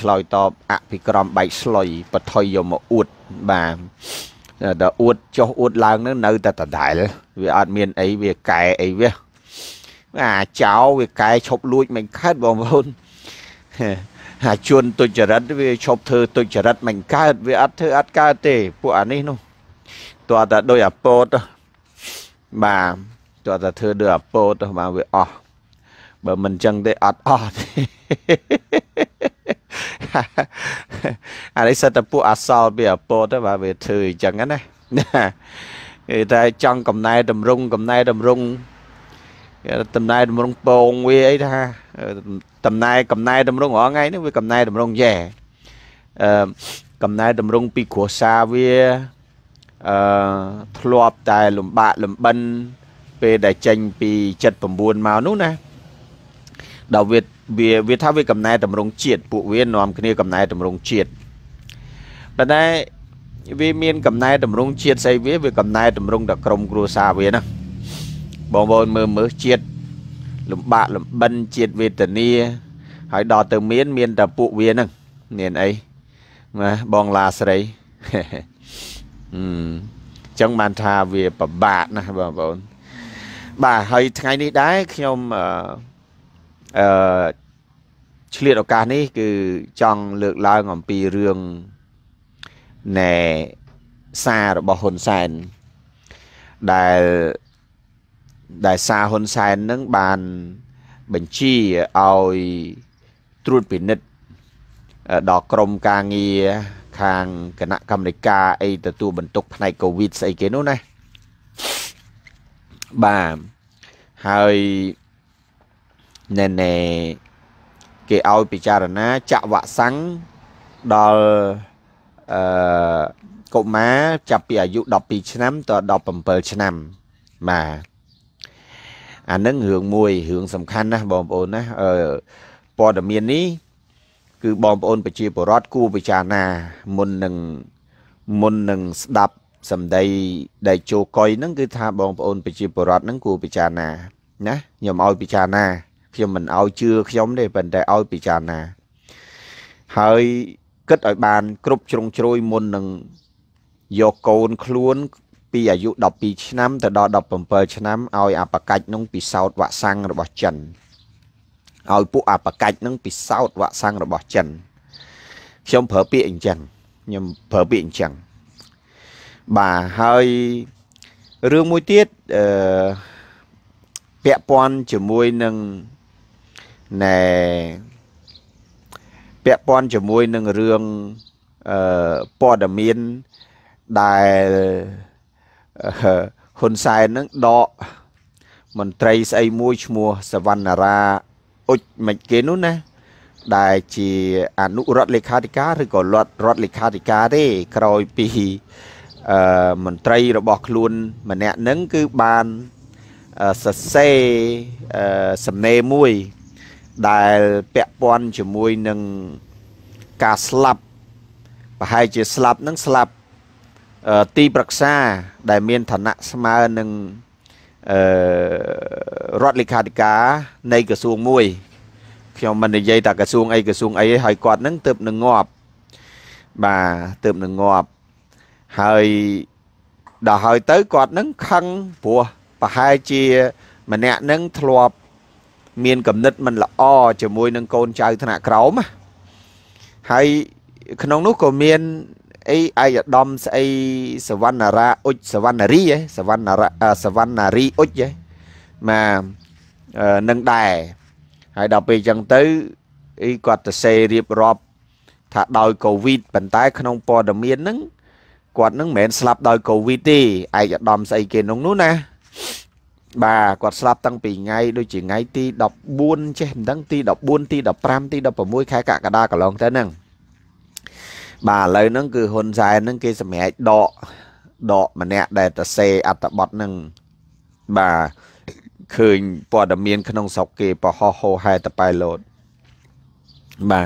ឆ្លើយតបអភិក្រមបែកស្លុយបថុយយកមកអួតបាទតែអួតចុះអួតឡើង នឹង នៅតែដដែលវាអត់មានអីវាកែអីវាអាចោវាកែឈប់លួចមិនខិតបងប្អូនអាជនទុច្ចរិតវាឈប់ធ្វើទុច្ចរិតមិនកើតវាអត់ធ្វើអត់កើតទេពួកអានេះនោះតើតែដោយអពតបាទតើតែធ្វើដោយអពតបាទវាអស់បើមិនអញ្ចឹងទេអត់អស់ទេអានេះសិតតែពួកអសល់ពីអពតទៅបាទវាធ្វើអញ្ចឹងណាគេតែចង់កំណែតម្រង់កំណែតម្រង់គេតំណែតម្រង់ពងវាអីថាតំណែ កំណែតម្រង់រាល់ថ្ងៃនេះវាកំណែតម្រង់យ៉ែអឺកំណែតម្រង់ពីគ្រួសារវាអឺធ្លាប់តែលំបាកលំបិន ពេលដែលចេញពី79មកនោះណាដល់វាវាវាថាវាកំណែតម្រង់ជាតិពួកវានាំគ្នាកំណែតម្រង់ជាតិប៉ុន្តែវា មានកំណែតម្រង់ជាតិស្អីវាវាកំណែតម្រង់ដល់ក្រមគ្រួសារវាណាបងប្អូនមើលមើលជាតិលំបាកលំបិនជាតិវេទនាហើយដល់ទៅមាន មានតែពួកវាហ្នឹងមានអីណាបងឡាស្រីអឺចឹងបានថាវាពិបាកណាស់បងប្អូនបាទហើយថ្ងៃនេះដែរខ្ញុំអឺអឺឆ្លៀតឱកាសនេះ គឺចង់លើកឡើងអំពីរឿងណែសាររបស់ហ៊ុនសែនដែលដែលសារហ៊ុនសែននឹងបានបញ្ជាឲ្យត្រួតពិនិត្យដល់ក្រមការងារខាងគណៈកម្មាធិការអីទទួលបន្ទុក ផ្នែកកូវីដស្អីគេនោះណាបាទហើយណែណែគេឲ្យពិចារណាចាក់វ៉ាក់សាំងដល់អឺកុមារ ចាប់ពីអាយុ12ឆ្នាំត17ឆ្នាំបាទអានឹងរឿងមួយរឿងសំខាន់ណាស់បងប្អូនណាអឺព័ត៌មាននេះ គឺបងប្អូនប្រជាពលរដ្ឋគួរពិចារណា មុននឹងមុននឹងស្ដាប់សម្ដីដែលជោគយហ្នឹងគឺ ថាបងប្អូនប្រជាពលរដ្ឋហ្នឹងគួរពិចារណាណាខ្ញុំឲ្យពិចារណាខ្ញុំមិនឲ្យជឿខ្ញុំទេប៉ុន្តែឲ្យពិចារណាហើយគិតឲ្យបានគ្រប់ជ្រុងជ្រោយមុននឹងយកកូនខ្លួនពីអាយុ12ឆ្នាំទៅដល់17ឆ្នាំឲ្យអបកាច់នឹងពិសោធន៍វាក់សាំងរបស់ចិនឲ្យពួកអបកាច់នឹងពិសោធន៍វាក់សាំងរបស់ចិនខ្ញុំប្រើពាក្យអញ្ចឹងខ្ញុំប្រើពាក្យអញ្ចឹងបាទហើយរឿងមួយទៀតអឺពាក់ព័ន្ធជាមួយនឹងណែពាក់ព័ន្ធជាមួយនឹងរឿងអឺព័ត៌មានដែលហ៊ុនសែននឹងដកមន្ត្រីស្អីមួយឈ្មោះសវណ្ណារាអុចមិនគេនោះណាដែល ជាអនុរដ្ឋលេខាធិការឬក៏រដ្ឋរដ្ឋលេខាធិការទេ ក្រោយពីអឺមន្ត្រីរបស់ខ្លួនម្នាក់នឹងគឺបានសរសេរសំណេរមួយដែលពាក់ព័ន្ធជាមួយនឹងការស្លាប់ប្រហែលជាស្លាប់នឹងស្លាប់ទីប្រឹក្សាដែលមានឋានៈស្មើនឹងអឺរដ្ឋលេខាធិការនៃក្រសួងមួយខ្ញុំមិននិយាយថាក្រសួងអីក្រសួងអីហើយគាត់នឹងទៅនឹងងាប់បាទទៅនឹងងាប់ហើយដល់ហើយទៅគាត់នឹងខឹងព្រោះប្រហែលជា ម្នាក់នឹងធ្លាប់មានគំនិតមិនល្អជាមួយនឹងកូនចៅថ្នាក់ក្រោមហើយក្នុងនោះក៏មានអីអាយដាមស្អីសវណ្ណារាអុជសវណ្ណារីឯសវណ្ណារាសវណ្ណារីអុជឯមកនឹងដែរហើយដល់ពេលអញ្ចឹងទៅអីគាត់ទៅសេរៀបរាប់ថាដោយកូវីដប៉ុន្តែក្នុងព័ត៌មានហ្នឹងគាត់នឹងមិនមែនស្លាប់ដោយកូវីដទេឯកឧត្តមស្អីគេនោះនោះណាបាទគាត់ស្លាប់តាំងពីថ្ងៃដូចជាថ្ងៃទី14ចេះមិនដឹងទី14ទី15ទី16ខែកក្កដាកន្លងទៅហ្នឹងបាទឥឡូវហ្នឹងគឺហ៊ុនសែនហ្នឹងគេសម្រេចដកដកម្នាក់ដែលតសេអត្តបទហ្នឹងបាទឃើញព័ត៌មាន ក្នុងស្រុកគេប្រហោះហោហែតប៉ែលោតបា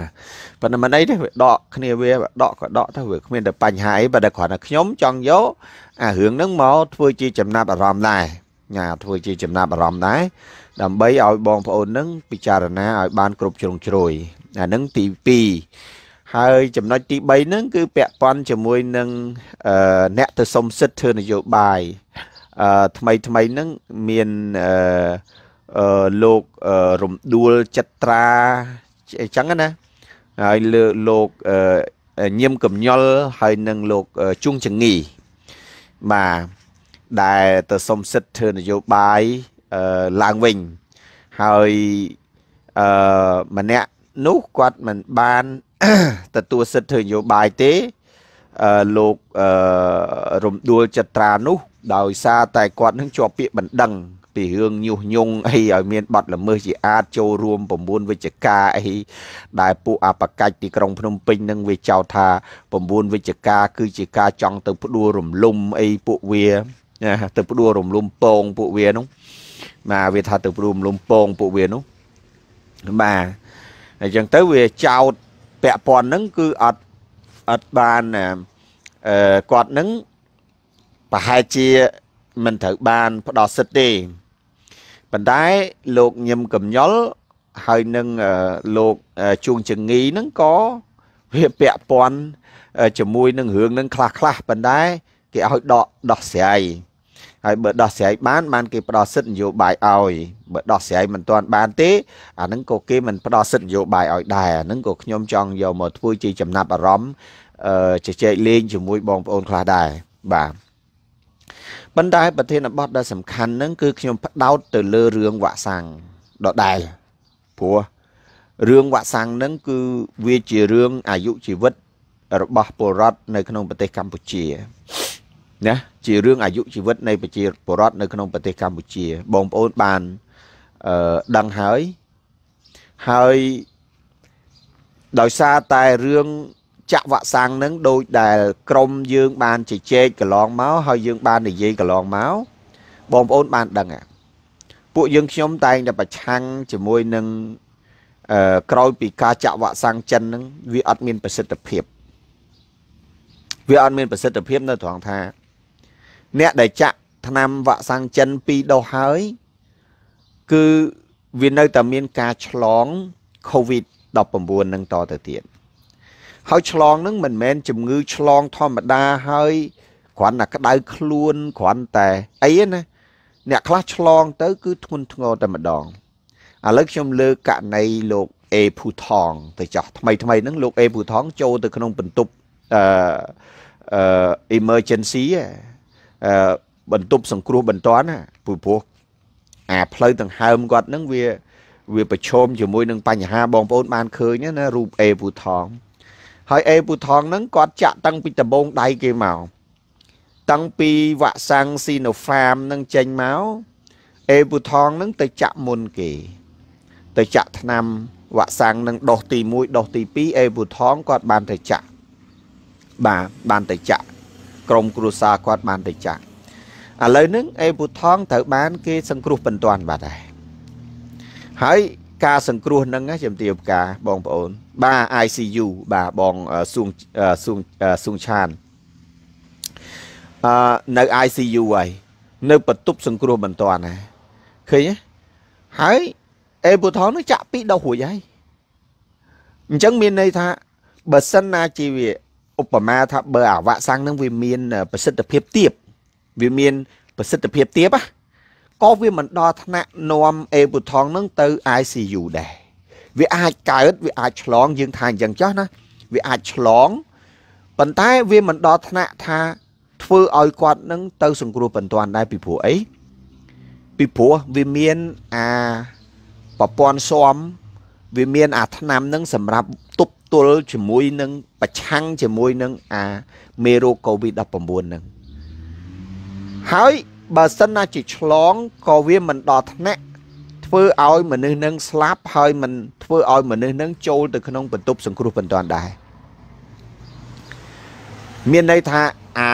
ទប៉ុន្តែមិនអីទេដកគ្នាវាដកក៏ដកទៅវាគ្មានតែបញ្ហាអីបើតែគ្រាន់តែខ្ញុំចង់យកអារឿងហ្នឹងមកធ្វើជាចំណាប់អារម្មណ៍ដែរញ៉ាធ្វើជាចំណាប់អារម្មណ៍ដែរដើម្បីឲ្យបងប្អូននឹងពិចារណាឲ្យបានគ្រប់ជ្រុងជ្រោយអានឹងទី2ហើយចំណុចទី3នឹងគឺពាក់ព័ន្ធជាមួយនឹងអ្នកទៅសុំសិទ្ធធ្វើនយោបាយអឺថ្មីថ្មីហ្នឹងមានអឺលោករំដួលចិត្តត្រាអញ្ចឹងណា ហើយលើលោកញៀមកំញុលហើយនឹងលោកជួងចងីបាទដែលទៅសុំសិទ្ធិធ្វើនយោបាយឡើងវិញហើយអឺម្នាក់នោះគាត់មិនបានទទួលសិទ្ធិធ្វើនយោបាយទេអឺលោកអឺរំដួលចត្រានោះដោយសារតែគាត់នឹងជាប់ពាក្យបណ្ដឹងពីរឿងញុះញង់អីឲ្យមានបទល្មើសជាអាចចូលរួម9វិជ្ជការអីដែលពួកអបកាច់ទីក្រុងភ្នំពេញនឹងវាចោទថា9វិជ្ជការ គឺជាការចង់ទៅផ្ដួលរំលំអីពួកវាណាទៅផ្ដួលរំលំពងពួកវានោះបាទវាថាទៅព្រមលំពងពួកវានោះបាទអញ្ចឹងទៅវាចោតពាក់ព័ន្ធហ្នឹងគឺអត់អត់បានអឺគាត់នឹងប្រហែលជាមិនត្រូវបានផ្ដោតសិទ្ធទេប៉ុន្តែលោកញឹមកំញុលហើយនឹងលោកជួងចងីហ្នឹងក៏វាពាក់ព័ន្ធជាមួយនឹងរឿងហ្នឹងខ្លះខ្លះប៉ុន្តែគេឲ្យដកដោះស្រាយហើយបើដោះស្រាយបានបានគេផ្ដល់សិទ្ធិនយោបាយឲ្យបើដោះស្រាយមិនទាន់បានទេអាហ្នឹងក៏គេមិនផ្ដល់សិទ្ធិនយោបាយឲ្យដែរអាហ្នឹងក៏ខ្ញុំចង់យកមកធ្វើជាចំណាប់អារម្មណ៍ជជែកលេងជាមួយបងប្អូនខ្លះដែរបាទប៉ុន្តែប្រធានបទដ៏សំខាន់ហ្នឹងគឺខ្ញុំផ្ដោតទៅលើរឿងវាក់សាំងដដែលព្រោះរឿងវាក់សាំងហ្នឹងគឺវាជារឿងអាយុជីវិត របស់ពលរដ្ឋនៅក្នុងប្រទេសកម្ពុជាណាជារឿងអាយុជីវិតនៃប្រជាពលរដ្ឋនៅក្នុងប្រទេសកម្ពុជាបងប្អូនបានអឺដឹងហើយហើយដោយសារតែរឿងចាក់វ៉ាក់សាំងនឹង ដូចដែលក្រមយើង បានជជែកកន្លងមកហើយយើង បាន និយាយកន្លងមកបងប្អូនបានដឹង ពួកយើងខ្ញុំតែងតែប្រឆាំងជាមួយនឹងអឺក្រោយពីការចាក់វ៉ាក់សាំងចិននឹងវាអត់មានប្រសិទ្ធភាពវាអត់មានប្រសិទ្ធភាពនៅត្រង់ថាអ្នកដែលចាក់ថ្នាំវ៉ាក់សាំងចិន2ដុសហើយគឺវានៅតែមានការឆ្លង COVID-19 នឹងតទៅទៀតហើយឆ្លងនឹងមិនមែនជំងឺឆ្លងធម្មតាហើយគ្រាន់តែក្តៅខ្លួនគ្រាន់តែអីណាអ្នកខ្លះឆ្លងទៅ គឺធ្ងន់ធ្ងរតែម្ដងឥឡូវខ្ញុំលើករណីលោកអេភូថងទៅចោះថ្មីថ្មីហ្នឹងលោកអេភូថងចូលទៅក្នុងបន្ទប់អឺ emergency ហ្នឹងបន្ទប់សង្គ្រោះបន្ទាន់ណាព្រោះព្រោះអាផ្លូវដង្ហើមគាត់នឹងវា វាប្រឈមជាមួយនឹងបញ្ហាបងប្អូនបានឃើញណារូបអេពូថងហើយអេពូថងហ្នឹងគាត់ចាក់ តាំងពីដំបងដៃគេមកតាំងពីវ៉ាក់សាំងស៊ីណូហ្វាមហ្នឹងចេញមកអេពូថងហ្នឹងទៅចាក់មុនគេ ទៅចាក់ថ្នាំវ៉ាក់សាំងនឹងដុសទី1ដុសទី2អេពូថងគាត់បានទៅចាក់បាទបានទៅចាក់ក្រុមគ្រួសារគាត់បានទៅចាក់ឥឡូវហ្នឹងអេពូថងត្រូវបាន គេសង្គ្រោះបន្ទាន់បាត់ហើយហើយការសង្គ្រោះហ្នឹងជំទាវការបងប្អូនបាទ ICU បាទបងសួងសួងសួងឆានអឺនៅ ICU ហើយនៅបន្ទប់សង្គ្រោះបន្ទាន់ណាឃើញហើយអេពូថងនឹងចាក់ពីរដុសរួចហើយអញ្ចឹងមានន័យថាបើសិនណាជីវាឧបមាថាបើអាវ៉ាក់សាំងនឹងវាមានប្រសិទ្ធភាពទាបវាមានប្រសិទ្ធភាពទាបណាក៏វាមិនដល់ថ្នាក់នាំអេប៊ូថងនឹងទៅ ICU ដែរវាអាចកើតវាអាចឆ្លងយើងថាអញ្ចឹងចោះណាវាអាចឆ្លងប៉ុន្តែវាមិនដល់ថ្នាក់ថាធ្វើឲ្យគាត់នឹងទៅសង្គ្រោះបន្ទាន់ដែរពីព្រោះអីពីព្រោះវាមានអាប្រព័ន្ធស៊ាំវាមានអាថ្នាំនឹងសម្រាប់ទប់ទល់ជាមួយនឹងប្រឆាំងជាមួយនឹងអាមេរោគ COVID-19 ហ្នឹងហើយបើសិនណាជាឆ្លងក៏វាមិនដល់ថ្នាក់ធ្វើឲ្យមនុស្សនឹងស្លាប់ហើយមិនធ្វើឲ្យមនុស្សនឹងចូលទៅក្នុងបន្ទប់សង្គ្រោះបន្ទាន់ដែរមានន័យថាអា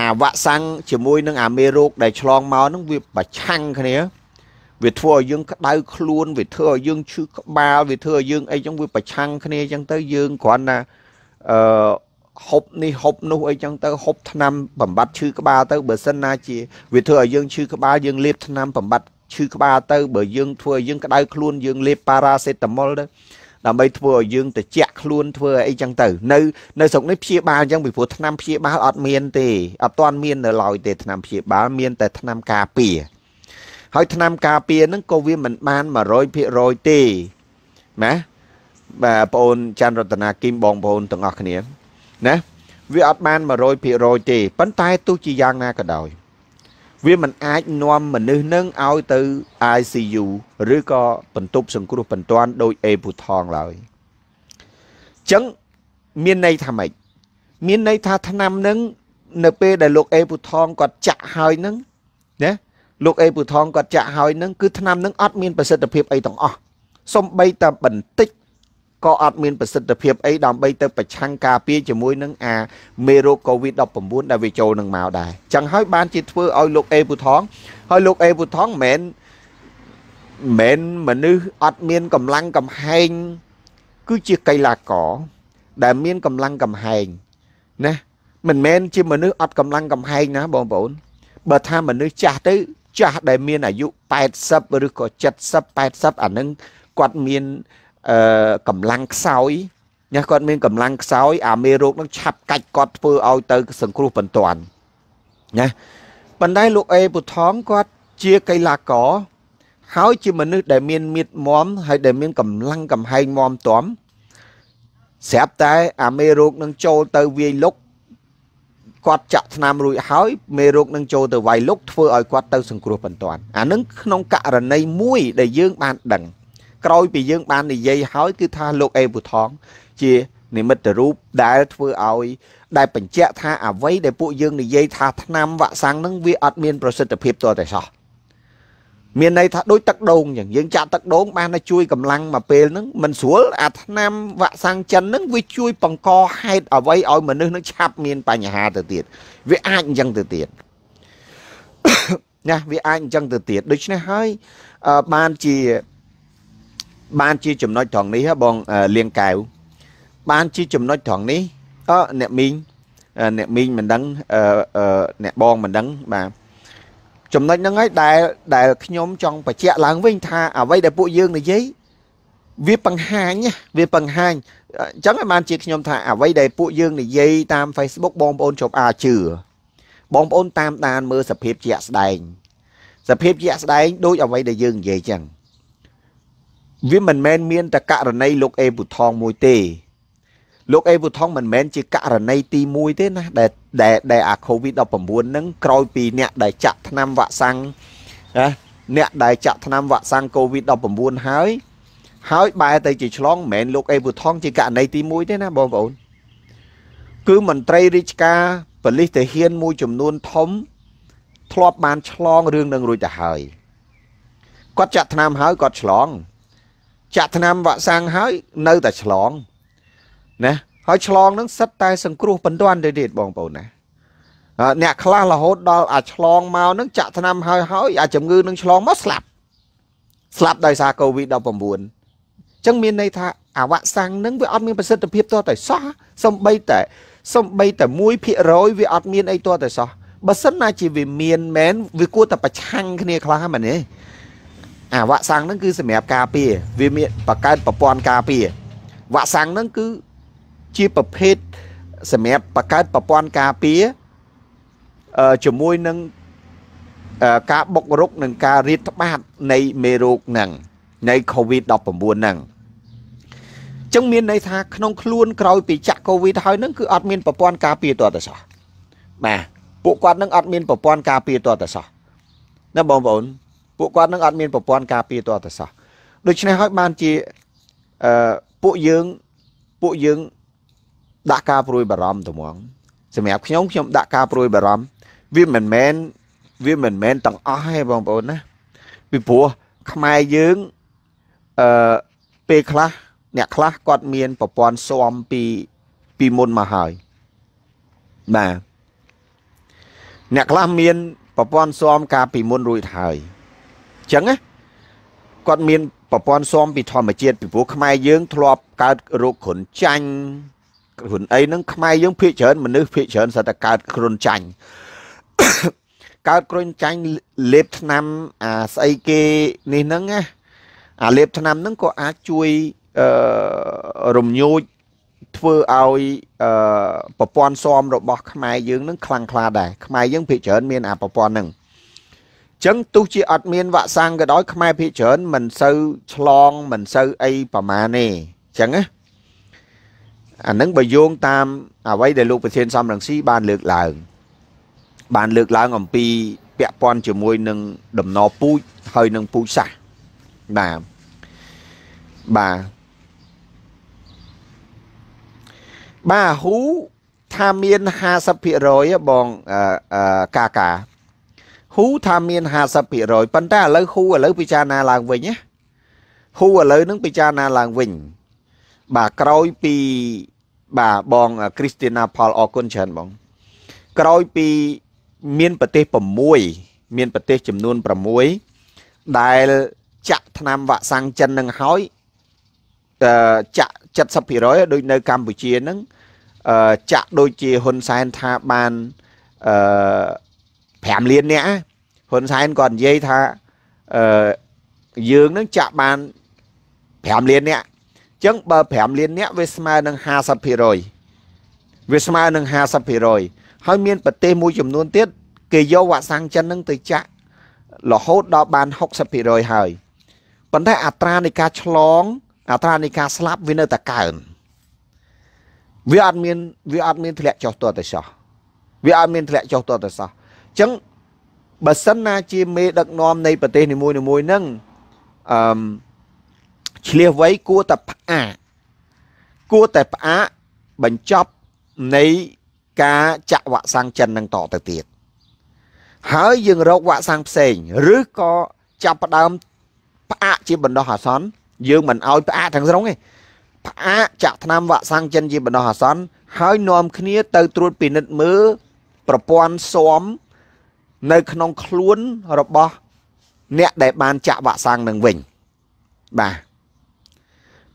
អាវ៉ាក់សាំងជាមួយនឹងអាមេរោគដែលឆ្លងមកនឹងវាប្រឆាំងគ្នាវាធ្វើឲ្យយើងក្តៅខ្លួនវាធ្វើឲ្យយើងឈឺក្បាលវាធ្វើឲ្យយើងអីចឹងវាប្រឆាំងគ្នាចឹងទៅយើងគ្រាន់តែអឺហប់នេះហប់នោះអីចឹងទៅហប់ថ្នាំបំបត្តិឈឺក្បាលទៅបើសិនណាជាវាធ្វើឲ្យយើងឈឺក្បាលយើងលាបថ្នាំបំបត្តិឈឺក្បាលទៅបើយើងធ្វើឲ្យយើងក្តៅខ្លួនយើងលាបប៉ារ៉ាសេតាមុលទៅដើម្បីធ្វើឲ្យយើងត្រជាក់ខ្លួនធ្វើអីចឹងទៅ នៅនៅស្រុកនេះព្យាបាលចឹងពីព្រោះថ្នាំព្យាបាលអត់មានទេអត់ទាន់មាននៅឡើយទេថ្នាំព្យាបាលមានតែថ្នាំ ការពារហើយថ្នាំការពារហ្នឹងក៏វាមិនបាន100%ទេណាបាទបងប្អូនច័ន្ទរតនាគីមបងប្អូនទាំងអស់គ្នាណា វាអត់បាន100%ទេប៉ុន្តែទោះជាយ៉ាងណាក៏ដោយវាមិនអាចនាំមនុស្សនឹងឲ្យទៅ ICU ឬក៏បន្ទប់សង្គ្រោះបន្ទាន់ដោយអេពូថងឡើយចឹងមានន័យថាម៉េចមានន័យថាឆ្នាំនឹង នៅពេលដែលលោកអេពូថងគាត់ចាក់ហើយនឹងណាលោកអេពូថងគាត់ចាក់ហើយនឹងគឺថ្នាំនឹងអត់មានប្រសិទ្ធភាពអីទាំងអស់សំបីតែបន្តិចក៏អត់មានប្រសិទ្ធភាពអីដើម្បីទៅ ប្រឆាំងការពារជាមួយនឹងអាមេរោគ COVID-19 ដែលវាចូលនឹងមកដែរចឹងហើយបានជាធ្វើឲ្យលោកអេពូថងហើយលោកអេពូថងមិនមែនមិនមនុស្សអត់មានកម្លាំងកំហែងគឺជាកីឡាករដែលមានកម្លាំងកំហែងណាមិនមែនជាមនុស្សអត់កម្លាំងកំហែងណា បងប្អូន បើថាមនុស្សចាស់ទៅចាស់ដែលមានអាយុ80ឬក៏70 80អានឹងគាត់មានអឺកម្លាំងខ្សោយណាគាត់មានកម្លាំងខ្សោយអាមេរោគនឹងឆាប់កាច់គាត់ធ្វើឲ្យទៅសង្គ្រោះបន្ទាន់ណាប៉ុន្តែលោកអេពូថងគាត់ជាកីឡាករហើយជាមនុស្សដែលមានមៀតមមហើយដែលមានកម្លាំងកំហែងមមទាំស្រាប់តែអាមេរោគនឹងចូលទៅវាយលុកគាត់ចាក់ថ្នាំរួចហើយមេរោគនឹងចូលទៅវាយលុកធ្វើឲ្យគាត់ទៅសង្គ្រោះបន្ទាន់អានឹងក្នុងករណីមួយដែលយើង បាន ដឹង ក្រោយពីយើង បាននិយាយហើយគឺថាលោកអេវូថងជា និមិត្តរូបដែលធ្វើឲ្យដែលបញ្ជាក់ថាអ្វីដែលពួកយើងនិយាយថាថ្នាំវ៉ាក់សាំងនឹងវាអត់មានប្រសិទ្ធភាពទាល់តែសោះមានន័យថាដូចទឹកដូងអញ្ចឹងយើងចាក់ទឹកដូងបានតែជួយកម្លាំងមកពេលហ្នឹងមិនស្រួលអាថ្នាំវ៉ាក់សាំងចិនហ្នឹងវាជួយបង្កហេតុអ្វីឲ្យមនុស្សហ្នឹងឆាប់មានបញ្ហាទៅទៀតវាអាចអញ្ចឹងទៅទៀតណាវាអាចអញ្ចឹងទៅទៀតដូច្នេះហើយបានជាបានជាចំណុចត្រង់នេះបងលៀងកែវបានជាចំណុចត្រង់នេះអ្នកមីងអ្នកមីងមិនដឹងអ្នកបង មិនដឹងបាទចំណុចហ្នឹងហើយដែលដែលខ្ញុំចង់បញ្ជាក់ឡើងវិញថា អ្វីដែលពួកយើងនិយាយវាបង្ហាញវាបង្ហាញអញ្ចឹងឲ្យបានជាខ្ញុំថាអ្វីដែលពួកយើងនិយាយតាម Facebook បងប្អូនជប់អាជឿបងប្អូនតាមដានមើលសភាពជាក់ស្ដែងសភាពជាក់ស្ដែងដូចអ្វីដែលយើងនិយាយអញ្ចឹងវាមិនមែនមានតែករណីលោកអេពូថងមួយទេលោកអេវូថុងមិនមែនជាករណីទី1ទេណាដែលដែលដែលអា COVID-19 ហ្នឹងក្រោយពីអ្នកដែលចាក់ថ្នាំវ៉ាក់សាំងណាអ្នកដែលចាក់ថ្នាំវ៉ាក់សាំង COVID-19 ហើយ ហើយបែរទៅជាឆ្លងមិនមែនលោកអេវូថុងជាករណីទី1ទេណាបងប្អូនគឺមន្ត្រីរាជការប៉ូលីសទាហានមួយចំនួនធំ ធ្លាប់បានឆ្លងរឿងនឹងរួចទៅហើយគាត់ចាក់ថ្នាំហើយគាត់ឆ្លង ចាក់ថ្នាំវ៉ាក់សាំងហើយ នៅ តែឆ្លងណាហើយឆ្លងនឹងសិតតែ សង្គ្រោះបន្ទាន់ទៅទៀតបងប្អូនណាអ្នកខ្លះរហូតដល់អាឆ្លងមកនឹងចាក់ថ្នាំហើយហើយអាជំងឺនឹងឆ្លងមកស្លាប់ស្លាប់ដោយសារ COVID-19 អញ្ចឹងមានន័យថាអាវ៉ាក់សាំងនឹងវាអត់មានប្រសិទ្ធភាពទាល់តែសោះសំបីតែសំបីតែ1%វាអត់មានអីទាល់តែសោះបើសិនណាជាវាមានមែនវាគួរតែប្រឆាំងគ្នាខ្លះមែនទេអាវ៉ាក់សាំងហ្នឹងគឺសម្រាប់ការពារ វាមានបង្កើតប្រព័ន្ធការពារវ៉ាក់សាំងហ្នឹងគឺជាប្រភេទសម្រាប់បង្កើតប្រព័ន្ធការពារជាមួយនឹងការបុករុកនិង ការរាតត្បាតនៃមេរោគហ្នឹងនៃ COVID-19 ហ្នឹងចឹងមានន័យថាក្នុងខ្លួនក្រោយពីចាក់ COVID ហើយហ្នឹងគឺអត់មានប្រព័ន្ធការពារតទៅសោះបាទពួកគាត់នឹងអត់មានប្រព័ន្ធការពារតទៅសោះណាបងប្អូនពួកគាត់នឹងអត់មានប្រព័ន្ធការពារតទៅសោះដូច្នេះហើយបានជាអឺពួកយើងពួកយើងដាក់ការព្រួយបារម្ភត្មងសម្រាប់ខ្ញុំខ្ញុំ ដាក់ការព្រួយបារម្ភវាមិនមែនវាមិនមែនទាំងអស់ទេបងប្អូនណាពីព្រោះខ្មែរយើងអឺពេលខ្លះអ្នកខ្លះគាត់មានប្រព័ន្ធស៊ំពីពីមុនមកហើយបាទអ្នកខ្លះមានប្រព័ន្ធស៊ំកាលពីមុនរួចហើយអញ្ចឹងណាគាត់មានប្រព័ន្ធស៊ំពីធម្មជាតិពីព្រោះខ្មែរយើង ធ្លាប់កើតរោគគ្រុនចាញ់គ្រុនអីហ្នឹងខ្មែរយើងភាកច្រើនមនុស្សភាកច្រើនសត្វតែកើតគ្រុនចាញ់កើតគ្រុនចាញ់លេបថ្នាំអាស្អីគេនេះហ្នឹងណាអាលេបថ្នាំហ្នឹងក៏អាចជួយអឺរំញោចធ្វើឲ្យអឺប្រព័ន្ធស៊ាំរបស់ខ្មែរយើងនឹងខ្លាំងខ្លាដែរខ្មែរយើងភាគច្រើនមានអាប្រព័ន្ធហ្នឹងអញ្ចឹងទោះជាអត់មានវ៉ាក់សាំងក៏ដោយខ្មែរភាគច្រើនមិនសូវឆ្លងមិនសូវអីប្រមាណទេអញ្ចឹងណាអានឹងបើយោងតាមអ្វីដែលលោកប្រធានសំរងស៊ីបានលើកឡើង បានលើកឡើងអំពីពាក់ព័ន្ធជាមួយនឹងដំណពូជហើយនឹងពូជសាសបាទបាទបាទហ៊ូថាមាន50%បងកាកាហ៊ូថាមាន50%ប៉ុន្តែឥឡូវហ៊ូឥឡូវពិចារណាឡើងវិញណាហ៊ូឥឡូវនឹងពិចារណាឡើងវិញបាទក្រោយពីបាទបងគ្រីស្ទីណាផលអរគុណច្រើនបង ក្រោយពីមានប្រទេស6មានប្រទេសចំនួន6ដែលចាក់ថ្នាំវ៉ាក់សាំងចិននឹងហើយចាក់70%ដូចនៅ កម្ពុជានឹងចាក់ដូចជាហ៊ុនសែនថាបាន5លានអ្នកហ៊ុនសែនគាត់និយាយថាយើងនឹងចាក់បាន5លានអ្នកចឹងបើ5លានអ្នកវាស្មើនឹង50%វាស្មើនឹង50%ហើយមានប្រទេសមួយចំនួនទៀតគេយកវ៉ាក់សាំងចិននឹងទៅចាក់រហូតដល់បាន60%ហើយប៉ុន្តែអត្រានៃការឆ្លងអត្រានៃការស្លាប់វានៅតែកើនវាអត់មានវាអត់មានធ្លាក់ចុះតទៅសោះវាអត់មានធ្លាក់ចុះតទៅសោះអញ្ចឹងបើសិនណាជាមេដឹកនាំ នៃប្រទេសនីមួយៗហ្នឹងអឺឆ្លៀសវៃគួរតែផ្អាកគួរតែផ្អាកបញ្ចប់នៃការចាក់វ៉ាក់សាំងចិននឹងតទៅទៀតហើយយើងរកវ៉ាក់សាំងផ្សេងឬក៏ចាប់ផ្ដើមផ្អាកជាបណ្ដោះអាសន្នយើងមិនអោយផ្អាកទាំងស្រុងទេផ្អាកចាក់ថ្នាំវ៉ាក់សាំងចិនជាបណ្ដោះអាសន្នហើយនាំគ្នាទៅត្រួតពិនិត្យមើលប្រព័ន្ធស៊ាំនៅក្នុងខ្លួនរបស់អ្នកដែលបានចាក់វ៉ាក់សាំងនឹងវិញបាទ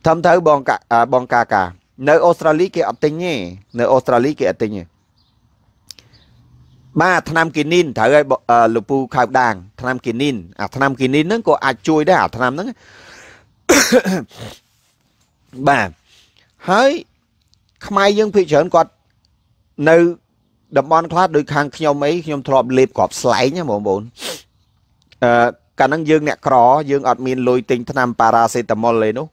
ធំទៅបងកាបងកាកានៅអូស្ត្រាលីគេអត់ទិញទេនៅអូស្ត្រាលីគេអត់ទិញទេបាទថ្នាំគីនីនត្រូវឲ្យលពូខៅដាងថ្នាំគីនីនអាថ្នាំគីនីនហ្នឹងក៏អាចជួយដែរអាថ្នាំហ្នឹងបាទហើយខ្មែរយើងភាគច្រើនគាត់នៅតំបន់ខ្លះដូចខាងខ្ញុំអីខ្ញុំធ្លាប់លេបក្របស្លែងណាបងប្អូនអឺកាលហ្នឹងយើងអ្នកក្រយើងអត់មានលុយទិញថ្នាំប៉ារ៉ាសេតាមុលទេនោះ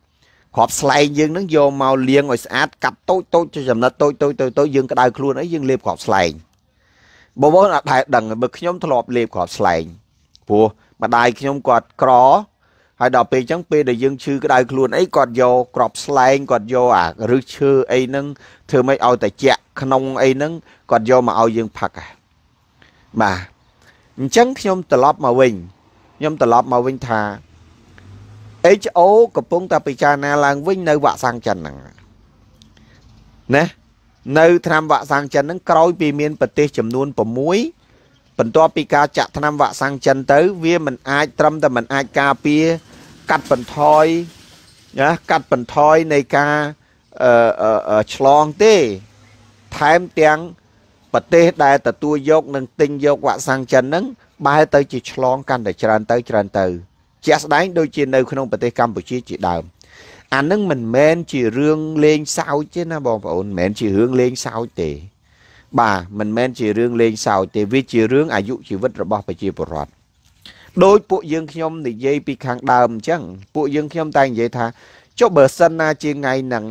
គ្រាប់ស្លែងយើងនឹងយកមកលាងឲ្យស្អាតកាប់តូចតូចចំណិតតូចតូចតូចយើងក្តៅខ្លួនអីយើងលេបគ្រាប់ស្លែងបងប្អូនអត់ដែលដឹងមើលខ្ញុំធ្លាប់លេបគ្រាប់ស្លែងព្រោះម្ដាយខ្ញុំគាត់ក្រ ហើយដល់ពេលអញ្ចឹងពេលដែលយើងឈឺក្តៅខ្លួនអីគាត់យកក្របស្លែងគាត់យកអាឬឈើអីហ្នឹងធ្វើម៉េចឲ្យតែជាក់ក្នុងអីហ្នឹងគាត់យកមកឲ្យយើងផឹកបាទអញ្ចឹងខ្ញុំត្រឡប់មកវិញខ្ញុំត្រឡប់មកវិញថា HO កំពុងតែពិចារណាឡើងវិញនៅវ៉ាក់សាំងចិនហ្នឹងណានៅថ្នាំវ៉ាក់សាំងចិនហ្នឹងក្រោយពីមានប្រទេស ចំនួន6បន្ទាប់ពីការចាក់ថ្នាំវ៉ាក់សាំងចិនទៅ វាមិនអាចត្រឹមតែមិនអាចការពារកាត់បន្ថយណាកាត់បន្ថយនៃការអឺឆ្លងទេថែមទាំងប្រទេសដែលទទួលយកនិងទិញយកវ៉ាក់សាំងចិនហ្នឹងបែរទៅជាឆ្លងកាន់តែច្រើនទៅច្រើនទៅជាក់ស្ដែងដូចជានៅក្នុងប្រទេសកម្ពុជាជាដើមអានឹងមិនមែនជារឿងលេងសើចទេណាបងប្អូនមិនមែនជារឿងលេងសើចទេបាទមិនមែនជារឿងលេងសើចទេវាជារឿងអាយុជីវិតរបស់ប្រជាពលរដ្ឋដោយពួកយើងខ្ញុំនិយាយពីខាងដើមអញ្ចឹង ពួកយើងខ្ញុំតែនិយាយថា ចុះបើសិនណាជាថ្ងៃហ្នឹង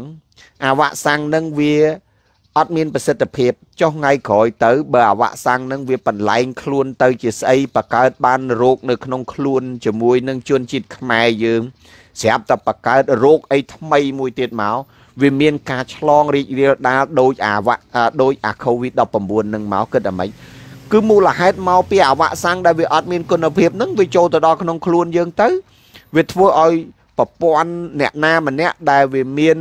អាវ៉ាក់សាំងនឹងវាអត់មានប្រសិទ្ធភាពចុះថ្ងៃក្រោយទៅបើអវៈសាំងនឹងវាបន្លែងខ្លួន ទៅ ជាស្អីបកើតបានរោគនៅក្នុងខ្លួនជាមួយនឹងជនជាតិខ្មែរយើងស្រាប់តែបកើតរោគអីថ្មីមួយទៀតមកវាមានការឆ្លងរីករាលដាលដោយអាវៈដោយអា COVID-19 នឹងមកគិតអាម៉េចគឺមូលហេតុមកពីអាវៈសាំងដែលវាអត់មានគុណភាពនឹងវាចូលទៅដល់ក្នុងខ្លួនយើងទៅវាធ្វើឲ្យប្រព័ន្ធអ្នកណាម្នាក់ដែលវាមាន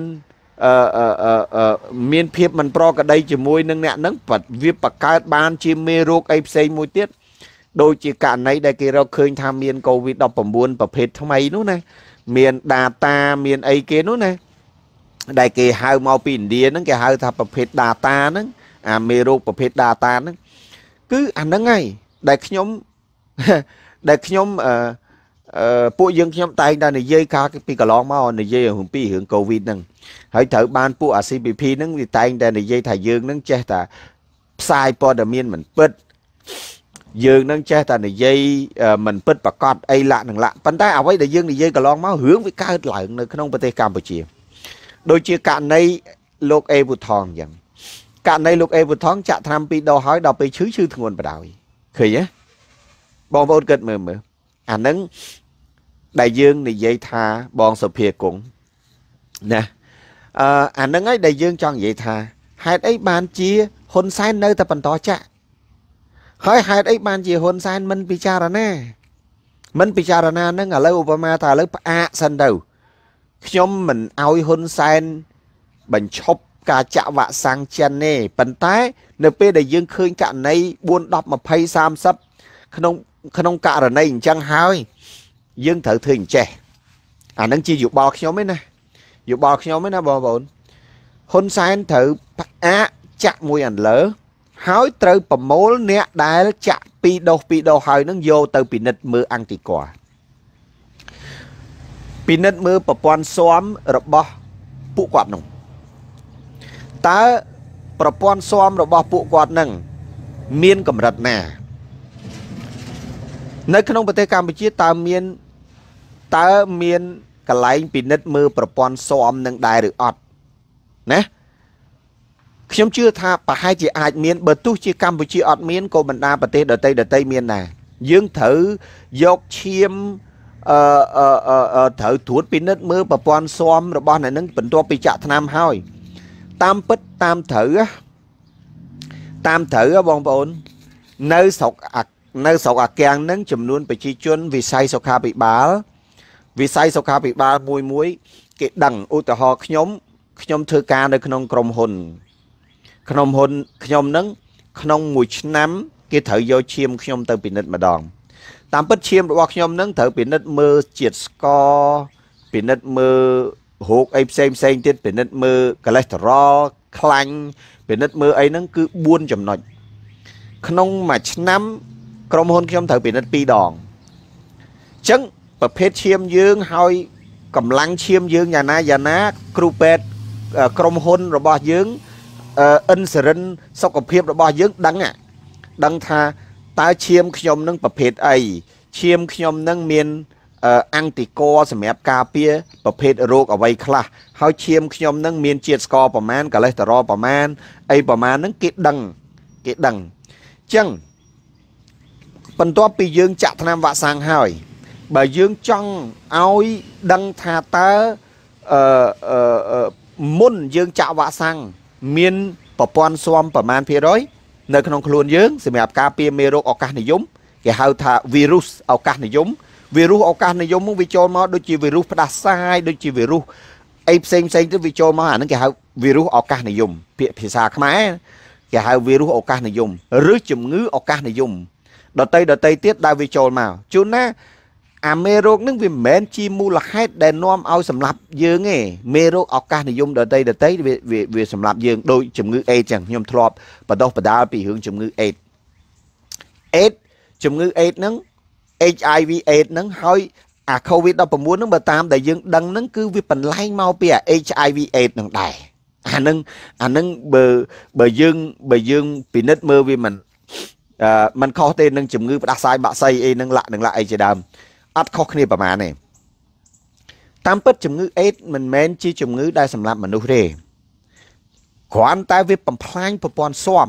អឺមានភាពមិនប្រក្រតីជាមួយនឹងអ្នកហ្នឹងប៉ាត់វាបង្កើតបាន ជាមេរោគអីផ្សេងមួយទៀតដូចជាករណីដែលគេរកឃើញថាមានកូវីដ19ប្រភេទថ្មីនោះណាមាន data មានអីគេនោះណាដែលគេហៅមកពីឥណ្ឌាហ្នឹងគេហៅថាប្រភេទ data ហ្នឹងអាមេរោគប្រភេទ data ហ្នឹងគឺអាហ្នឹងហើយដែលខ្ញុំដែលខ្ញុំអឺពួកយើងខ្ញុំតែងតែនិយាយការ ពីកន្លងមកនិយាយអំពីរឿង covid ហ្នឹងហើយត្រូវបានពួក ACPP ហ្នឹងវាតែងតែនិយាយថាយើងហ្នឹងចេះតែផ្សាយព័ត៌មានមិនពិតយើងនឹងចេះតែនិយាយមិនពិតប្រកបអីលាក់នឹងលាក់ប៉ុន្តែអ្វីដែលយើងនិយាយកន្លងមករឿងវាកើតឡើងនៅក្នុងប្រទេសកម្ពុជា ដូចជាករណីលោកអេវូថងអញ្ចឹងករណីលោកអេវូថងចាក់ថ្នាំពីរដងហើយដល់ពេលឈឺឈឺធ្ងន់បដ ாய் ឃើញទេបងប្អូនគិតមើលមើលអានឹងដែលយើងនិយាយថាបងសុភាគង្គណាអឺអានឹងឯងដែលយើងចង់និយាយថាហេតុអីបានជាហ៊ុនសែននៅតែបន្តចាក់ហើយហេតុអីបានជាហ៊ុនសែនមិនពិចារណា មិនពិចារណានឹងឥឡូវឧបមាថាឥឡូវផ្អាកសិនទៅខ្ញុំមិនអោយហ៊ុនសែនបញ្ឈប់ការចាក់វ៉ាក់សាំងចិនទេប៉ុន្តែ នៅពេលដែលយើងឃើញករណី4 10 20 30ក្នុងក្នុងករណីអញ្ចឹងហើយយើងត្រូវធ្វើអញ្ចេះអានឹងជាយោបល់ខ្ញុំឯណាយោបល់ខ្ញុំហ្នឹងណាបងប្អូនហ៊ុនសែនត្រូវផ្អាកចាក់មួយអន្លើ ហើយត្រូវប្រមូលអ្នកដែល ចាក់ពីដុសពីដុសហើយនឹងយកទៅពិនិត្យមើលអង្គតិកោពិនិត្យមើលប្រព័ន្ធស៊ាំរបស់ពួកគាត់នោះតើប្រព័ន្ធស៊ាំរបស់ពួកគាត់នឹងមានកម្រិតណានៅក្នុងប្រទេសកម្ពុជាតើមានតើមានកន្លែងពិនិត្យមើលប្រព័ន្ធស៊មនឹងដែរឬអត់ណាខ្ញុំជឿថាប្រហែលជាអាចមានបើទោះជាកម្ពុជាអត់មានក៏បណ្ដាប្រទេសដទៃដទៃមានដែរយើងត្រូវយកឈាមអឺអឺត្រូវត្រួតពិនិត្យមើលប្រព័ន្ធស៊មរបស់អ្នកនឹងបន្ទាប់ពីចាក់ថ្នាំហើយ តាមពិតតាមត្រូវតាមត្រូវបងប្អូននៅស្រុកនៅស្រុកអាកៀងនឹងចំនួនប្រជាជន វិស័យសុខាភិបាលវិស័យសុខាភិបាលមួយមួយ គេដឹងឧទាហរណ៍ខ្ញុំខ្ញុំធ្វើការនៅក្នុងក្រុមហ៊ុន ក្នុងហ៊ុនខ្ញុំនឹង ក្នុងមួយឆ្នាំ គេត្រូវយកឈាមខ្ញុំទៅពិនិត្យម្ដង តាមពិតឈាមរបស់ខ្ញុំនឹងត្រូវពិនិត្យមើលជាតិស្ករពិនិត្យមើលរោគអីផ្សេងផ្សេងទៀតពិនិត្យមើលកូលេស្តេរ៉ុលខ្លាញ់ពិនិត្យមើលអីហ្នឹងគឺ4ចំណុចក្នុងមួយឆ្នាំ ក្រុមហ៊ុនខ្ញុំត្រូវពិនិត្យ2ដងអញ្ចឹងប្រភេទឈាមយើងហើយកម្លាំងឈាមយើងយ៉ាងណាយ៉ាងណាគ្រូពេទ្យក្រុមហ៊ុនរបស់យើងអិនសេរិនសុខភាពរបស់យើងដឹងដឹងថាតើឈាមខ្ញុំនឹងប្រភេទអីឈាមខ្ញុំនឹងមាន អង់ទីកសម្រាប់ការពារប្រភេទរោគអ្វីខ្លះ ហើយឈាមខ្ញុំនឹងមានជាតិស្ករប្រមាណកូលេស្តេរ៉ុលប្រមាណអីប្រមាណនឹងគេដឹងគេដឹងអញ្ចឹងបន្ទាប់ពីយើងចាក់ថ្នាំវ៉ាក់សាំងហើយបើយើងចង់ឲ្យដឹងថាតើអឺមុនយើងចាក់វ៉ាក់សាំងមាន ប្រព័ន្ធស៊ាំប្រមាណភាគរយ នៅក្នុងខ្លួនយើង សម្រាប់ការពារមេរោគឱកាសនិយមគេហៅថា virus ឱកាសនិយម virus ឱកាសនិយមហ្នឹងវាចូលមកដូចជា virus ផ្ដាសាយដូចជា virus អីផ្សេងផ្សេងទៅវាចូលមកអាហ្នឹងគេហៅ virus ឱកាសនិយមពាក្យភាសាខ្មែរគេហៅ virus ឱកាសនិយមឬជំងឺឱកាសនិយមដតីដតីទៀតដែលវាចូលមកជួនណាអាមេរោគនឹងវាមិនមែនជាមូលហេតុដែលនាំឲ្យសម្លាប់យើងទេមេរោគឱកាសនិយមដតីដតីវាវាសម្លាប់យើងដោយជំងឺអេដចឹងខ្ញុំធ្លាប់បដោះបដាលពីរឿងជំងឺអេដអេដជំងឺអេដហ្នឹង HIV អេដហ្នឹងហើយអា COVID 19ហ្នឹងបើតាមដែលយើងដឹងហ្នឹងគឺវាបន្លែងមកពីអា HIV អេដហ្នឹងដែរអានឹងអានឹងបើបើយើងបើយើងពិនិត្យមើលវាមិនអឺมันខុសទេនឹងជំងឺផ្ដាសាយបាក់សៃអីនឹងលាក់នឹងលាក់អីជាដើមអត់ខុសគ្នាប្រមាណទេតាមពិតជំងឺ អេដមិនមែនជាជំងឺដែលសម្លាប់មនុស្សទេគ្រាន់តែវាបំផ្លាញប្រព័ន្ធស៊ាំ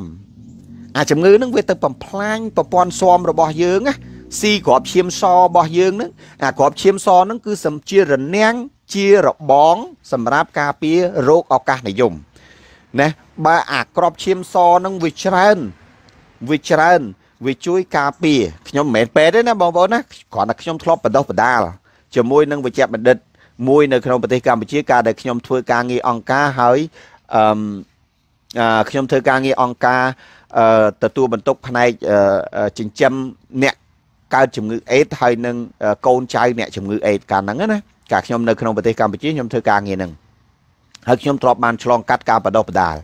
អាជំងឺនឹងវាទៅបំផ្លាញប្រព័ន្ធស៊ាំរបស់យើងណាស៊ីក្របឈាមសរបស់យើងនឹងអាក្របឈាមសនឹងគឺសំជារណាំងជារបង សម្រាប់ការពាររោគឱកាសនិយមណាបើអាក្របឈាមសនឹងវាច្រើនវាច្រើនវាជួយការពារខ្ញុំមិនមែនពេទ្យទេណាបងប្អូនណាគ្រាន់តែខ្ញុំធ្លាប់បណ្ដុះបណ្ដាលជាមួយនឹងវិជ្ជបណ្ឌិតមួយ នៅក្នុងប្រទេសកម្ពុជាកាលដែលខ្ញុំធ្វើការងារអង្គការហើយអឺខ្ញុំធ្វើការងារអង្គការទទួលបន្ទុកផ្នែកចិញ្ចឹមអ្នកកើតជំងឺអេដហើយនឹងកូនចៅអ្នកជំងឺអេដកាលហ្នឹងណាកាលខ្ញុំនៅក្នុងប្រទេសកម្ពុជាខ្ញុំធ្វើការងារហ្នឹងហើយខ្ញុំទ្រាំបានឆ្លង កាត់ការបដិបដាល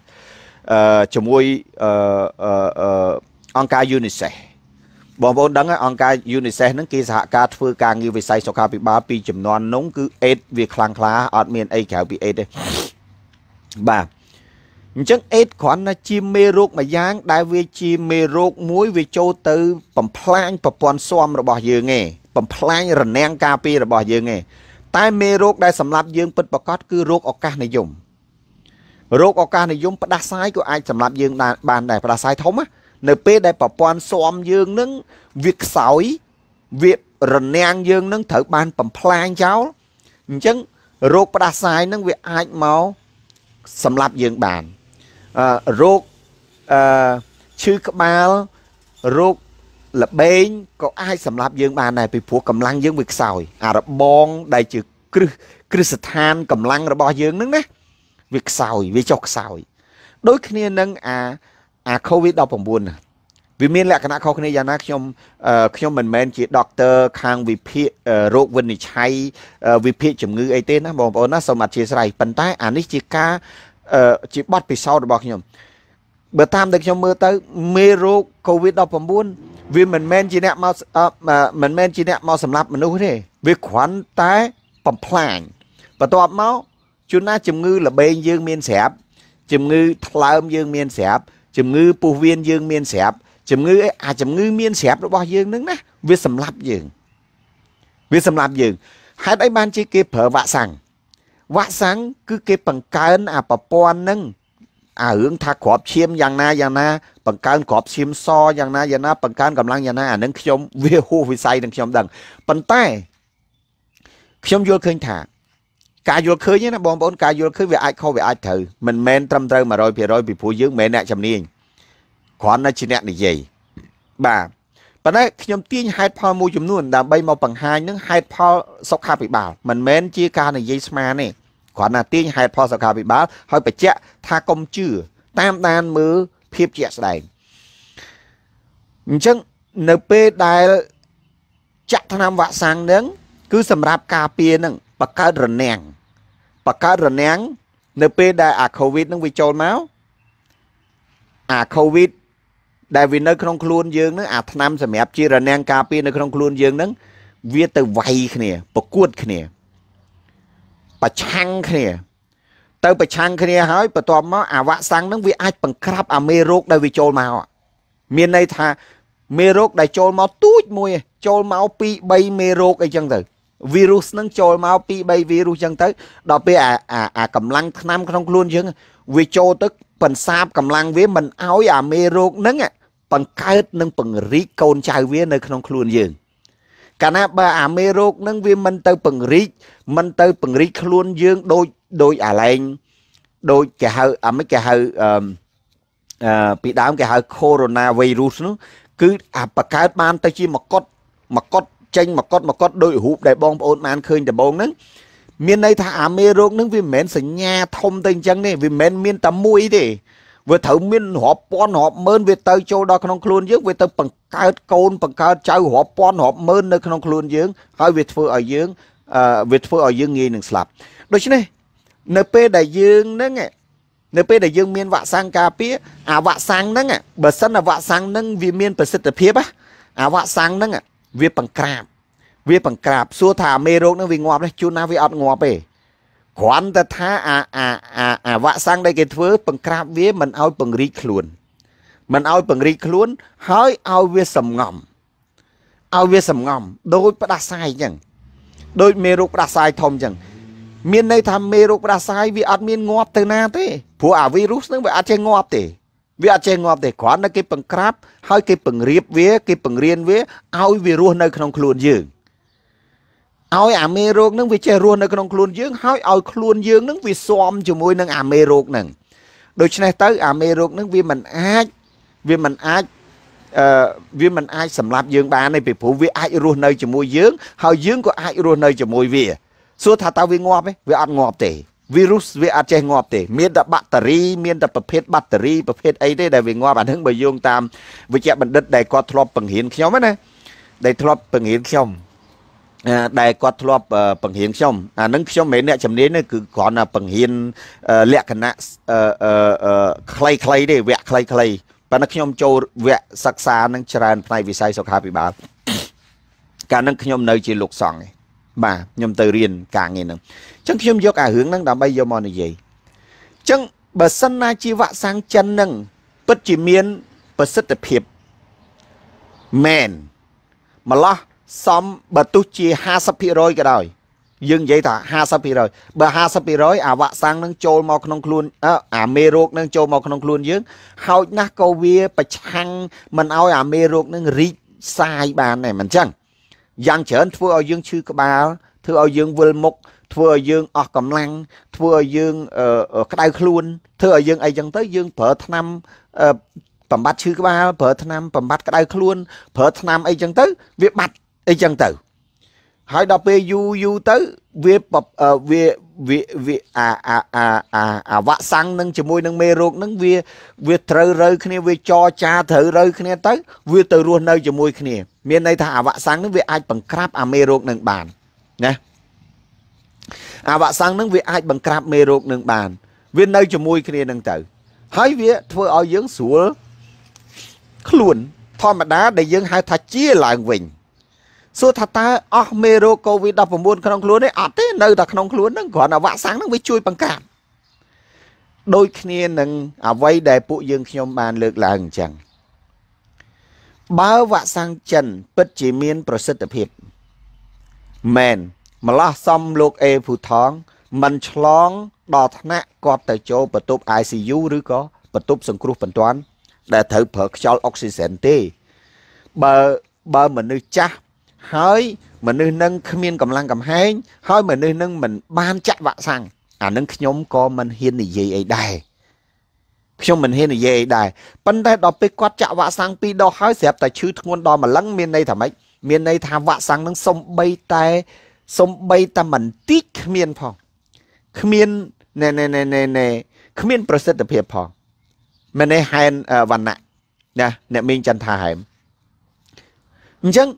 អឺជាមួយអឺអឺអង្គការ UNICEF បងប្អូនដឹងហើយអង្គការ UNICEF ហ្នឹងគេសហការធ្វើការងារវិស័យសុខាភិបាលពីចំនួននោះគឺ AIDS វាខ្លាំងខ្លាអត់មានអីក្រៅពី AIDS ទេបាទអញ្ចឹង AIDS គ្រាន់តែជាមេរោគមួយយ៉ាង ដែលវាជាមេរោគមួយវាចូលទៅ បំផ្លាញប្រព័ន្ធស៊ាំរបស់យើងឯងបំផ្លាញរនាំងការពាររបស់យើងឯងតែមេរោគដែលសម្រាប់យើងពិតប្រាកដគឺរោគឱកាសនិយមរោគឱកាសនិយមផ្ដាសាយក៏អាចសម្រាប់យើងបានដែរផ្ដាសាយធំណានៅពេលដែលប្រព័ន្ធស៊ាំយើងនឹងវាខ្សោយវារនាំងយើងនឹងត្រូវបានបំផ្លាញចោលអញ្ចឹងរោគផ្ដាសាយនឹងវាអាចមកសម្លាប់យើងបានអឺរោគអឺឈឺក្បាលរោគល្បែងក៏អាចសម្លាប់យើងបានដែរពីព្រោះកម្លាំងយើងវាខ្សោយ អារបងដែលជាគ្រឹះគ្រឹះស្ថានកម្លាំងរបស់យើងនឹងណាវាខ្សោយវាចុះខ្សោយ ដូចគ្នានឹងអាអា COVID 19វាមានលក្ខណៈខុសគ្នាយ៉ាងណាខ្ញុំខ្ញុំមិនមែនជាដុកទ័រខាងវិភាគរោគវិនិច្ឆ័យវិភាគជំងឺអីទេណាបងប្អូនណាសូមអធិស្ឋានប៉ុន្តែអានេះជាការជាបទពិសោធន៍របស់ខ្ញុំ បើតាមដែលខ្ញុំមើលទៅមេរោគ COVID-19 វាមិនមែនជាអ្នកមកមិនមែនជាអ្នកមកសម្លាប់មនុស្សទេវាគ្រាន់តែបំផ្លាញបន្ទាប់មកជួនណាជំងឺល្បែងយើងមានស្រាប់ជំងឺថ្លើមយើងមានស្រាប់ជំងឺពោះវៀនយើងមានស្រាប់ជំងឺអាជំងឺមានស្រាប់របស់យើងនឹងណា វាសម្លាប់យើងវាសម្លាប់យើងហេតុអីបានជាគេប្រើវ៉ាក់សាំងវ៉ាក់សាំងគឺគេបង្កើនអាប្រព័ន្ធនឹងអារឿងថាក្របឈាមយ៉ាងណាយ៉ាងណា បង្កើនក្របឈាមសយ៉ាងណាយ៉ាងណា បង្កើនកម្លាំងយ៉ាងណាអានឹងខ្ញុំវាហួសវិស័យនឹងខ្ញុំដឹងប៉ុន្តែខ្ញុំយល់ឃើញថាការយល់ឃើញណាបងប្អូនការយល់ឃើញវាអាចខុសវាអាចត្រូវមិនមែនត្រឹមត្រូវ100%ពីព្រោះយើងមិនមែនអ្នកជំនាញគ្រាន់តែជាអ្នកនិយាយបាទប៉ុន្តែខ្ញុំទាញហេតុផលមួយចំនួនដើម្បីមកបង្ហាញនឹងហេតុផលសុខាភិបាលមិនមែនជាការនិយាយស្មានទេគ្រាន់តែទាញហេតុផលសុខាភិបាលហើយបញ្ជាក់ថាកុំជឿតាមដានមើលភាពជាក់ស្ដែងអញ្ចឹងនៅពេលដែលចាក់ថ្នាំវ៉ាក់សាំងនឹង គឺ សម្រាប់ការពារនឹងបកើតរនាំងបកើតរនាំងនៅពេលដែលអាកូវីដនឹងវាចូលមកអាកូវីដដែលវានៅក្នុងខ្លួនយើងនឹងអាថ្នាំសម្រាប់ជារនាំងការពារនៅក្នុងខ្លួនយើងនឹងវាទៅវាយគ្នាប្រកួតគ្នាប្រឆាំងគ្នា ទៅ ប្រឆាំងគ្នា ហើយបន្ទាប់មកអាវ៉ាក់សាំងនឹងវាអាច បង្ក្រាបអាមេរោគដែលវាចូលមកមានន័យថាមេរោគដែលចូលមកទូចមួយ ចូលមក2 3មេរោគអីចឹងទៅវីរុសនឹងចូលមក2 3វីរុសចឹងទៅដល់ពេលអាអាកម្លាំងថ្នាំក្នុងខ្លួនយើងវាចូលទៅបន្សាបកម្លាំងវា មិនអោយអាមេរោគនឹងបង្កើតនឹងពង្រីកកូនចៅវា នៅ ក្នុងខ្លួនយើងកាលណាបើអាមេរោគនឹងវាមិនទៅពង្រីកមិនទៅពង្រីកខ្លួនយើងដូចដូចអាឡែងដូចគេហៅអាមិនគេហៅអឺពីដើមគេហៅ Corona virus នោះគឺអាបង្កើតបាន ទៅជាមកុដមកុដចេញមកកត់មកកត់ដោយរូបដែលបងប្អូនបានឃើញដំបូងហ្នឹងមានន័យថាអាមេរោគហ្នឹងវាមិនមែនសញ្ញាធំទៅអញ្ចឹងទេវាមិនមែនមានតែមួយទេវាត្រូវមានរាប់ពាន់រាប់ម៉ឺនវាទៅចូលដល់ក្នុងខ្លួនយើងវាទៅបង្កើតកូនបង្កើតចៅរាប់ពាន់រាប់ម៉ឺននៅក្នុងខ្លួនយើងហើយវាធ្វើឲ្យយើងវាធ្វើឲ្យយើងងាយនឹងស្លាប់ដូច្នេះនៅពេលដែលយើងហ្នឹងនៅពេលដែលយើងមានវ៉ាក់សាំងការពារអាវ៉ាក់សាំងហ្នឹងបើសិនអាវ៉ាក់សាំងហ្នឹងវាមានប្រសិទ្ធភាពអាវ៉ាក់សាំងហ្នឹងវាបង្ក្រាបវាបង្ក្រាបសួរថាមេរោគនឹងវាងាប់ទេជួនណាវាអត់ងាប់ទេគ្រាន់តែថាអាអាអាអាវ៉ាក់សាំងដែលគេធ្វើបង្ក្រាបវា មិនឲ្យពង្រីកខ្លួន មិនឲ្យពង្រីកខ្លួន ហើយឲ្យវាសំងំឲ្យវាសំងំដោយផ្ដាសាយអញ្ចឹងដោយមេរោគផ្ដាសាយធំអញ្ចឹងមានន័យថាមេរោគផ្ដាសាយវាអត់មានងាប់ទៅណាទេព្រោះអាវីរុសនឹងវាអត់ចេះងាប់ទេវាអត់ចេះងាប់ទេគ្រាន់តែគេពង្ក្រាបហើយគេពង្រៀបវា គេពង្រៀនវាឲ្យវារស់នៅ ក្នុងខ្លួនយើងឲ្យអាមេរោគនឹងវាចេះរស់នៅក្នុងខ្លួនយើងហើយឲ្យខ្លួនយើងនឹងវាស៊ាំជាមួយនឹងអាមេរោគនឹងដូច្នេះទៅអាមេរោគនឹងវាមិនអាចវាមិនអាចអឺវាមិនអាចសម្លាប់យើងបានទេពីព្រោះវាអាច រស់នៅជាមួយយើងហើយយើងក៏អាចរស់នៅជាមួយវាសួរថាតើវាងាប់ទេវាអត់ងាប់ទេវីរុសវាអត់ចេះងាប់ទេមានតែបាក់តេរីមានតែប្រភេទបាក់តេរីប្រភេទអីទេដែលវាងាប់អាហ្នឹងបើយោងតាម វិជ្ជបណ្ឌិត ដែលគាត់ធ្លាប់បង្រៀនខ្ញុំណាដែលធ្លាប់បង្រៀនខ្ញុំដែលគាត់ធ្លាប់បង្រៀនខ្ញុំអានឹងខ្ញុំមិនមែនអ្នកជំនាញទេគឺគ្រាន់តែបង្រៀនលក្ខណៈខ្លីៗទេវគ្គខ្លីៗប៉ុន្តែខ្ញុំចូលវគ្គសិក្សានឹងច្រើនផ្នែកវិស័យសុខាភិបាលកាលនឹងខ្ញុំនៅជាលោកសង្ឃបាទខ្ញុំទៅរៀនការងារហ្នឹងអញ្ចឹងខ្ញុំយកអារឿងហ្នឹងដើម្បីយកមកនិយាយអញ្ចឹងបើសិនណាជីវៈសាំងចិនហ្នឹងពិតជាមានប្រសិទ្ធភាពមែនម្លោះសំបើទោះជា50%ក៏ដោយ យើងនិយាយថា50%បើ50%អាវ៉ាក់សាំងនឹងចូលមកក្នុងខ្លួនអាមេរោគនឹងចូលមកក្នុងខ្លួនយើងហោចណាស់ក៏វា ប្រឆាំងមិនឲ្យអាមេរោគនឹងរីកសាយបានដែរមិនអញ្ចឹងយ៉ាងច្រើនធ្វើឲ្យយើងឈឺក្បាលធ្វើឲ្យយើងវិលមុខធ្វើឲ្យយើងអស់កម្លាំងធ្វើឲ្យយើងក្តៅខ្លួន ធ្វើឲ្យយើងអីចឹងទៅ យើងប្រើថ្នាំបំបត្តិឈឺក្បាលប្រើថ្នាំបំបត្តិក្តៅខ្លួនប្រើថ្នាំអីចឹងទៅវាបាត់អីចឹងទៅហើយដល់ពេលយូរយូរទៅវាវាវាវាអាអាអាអាអាវ៉ាក់សាំងនឹងជាមួយនឹងមេរោគនឹងវាវាត្រូវរើគ្នាវាចរចាត្រូវរើគ្នាទៅវាទៅរស់នៅជាមួយគ្នា មានន័យថាអាវ៉ាក់សាំងនឹងវាអាចបង្ក្រាបអាមេរោគនឹងបានណាអាវ៉ាក់សាំងនឹងវាអាចបង្ក្រាបមេរោគនឹងបាន វានៅជាមួយគ្នានឹងទៅ ហើយវាធ្វើឲ្យយើងស្រួលខ្លួនធម្មតាដែលយើងហៅថាជាឡើងវិញសួរថាតើអស់មេរោគ COVID-19 ក្នុងខ្លួននេះអត់ទេនៅតែក្នុងខ្លួនហ្នឹងគ្រាន់តែវ៉ាក់សាំងហ្នឹងវាជួយបង្ការដូចគ្នានឹងអ្វីដែល ពួកយើងខ្ញុំបាន លើកឡើងអញ្ចឹងបើវ៉ាក់សាំងចិន ពិតជាមាន ប្រសិទ្ធភាព មែនម្លោះសំលោកអេភូថងមិនឆ្លងដល់ថ្នាក់គាត់ទៅចូលបន្ទប់ ICU ឬក៏បន្ទប់សង្គ្រោះបន្ទាន់ ដែលត្រូវប្រើខ្យល់អុកស៊ីហ្សែនទេបើបើមនុស្សចាស់ហើយមនុស្សនឹងគ្មានកម្លាំងកំហែងហើយមនុស្សនឹងមិន បានចាក់វ៉ាក់សាំងអានឹងខ្ញុំក៏មិនហ៊ាននិយាយអីដែរខ្ញុំមិនហ៊ាននិយាយអីដែរប៉ុន្តែដល់ពេលគាត់ចាក់វ៉ាក់សាំងពីរដុសហើយស្រាប់តែឈឺធ្ងន់ដល់ម្លឹងមានន័យថាម៉េចមានន័យថាវ៉ាក់សាំងនឹងសំបីតែសំបីតែមិនតិចគ្មានផងគ្មានណែណែណែណែណែគ្មាន ប្រសិទ្ធភាពផងមែនទេហែនវណ្ណៈណាអ្នកមីងចន្ទថាហែមអញ្ចឹង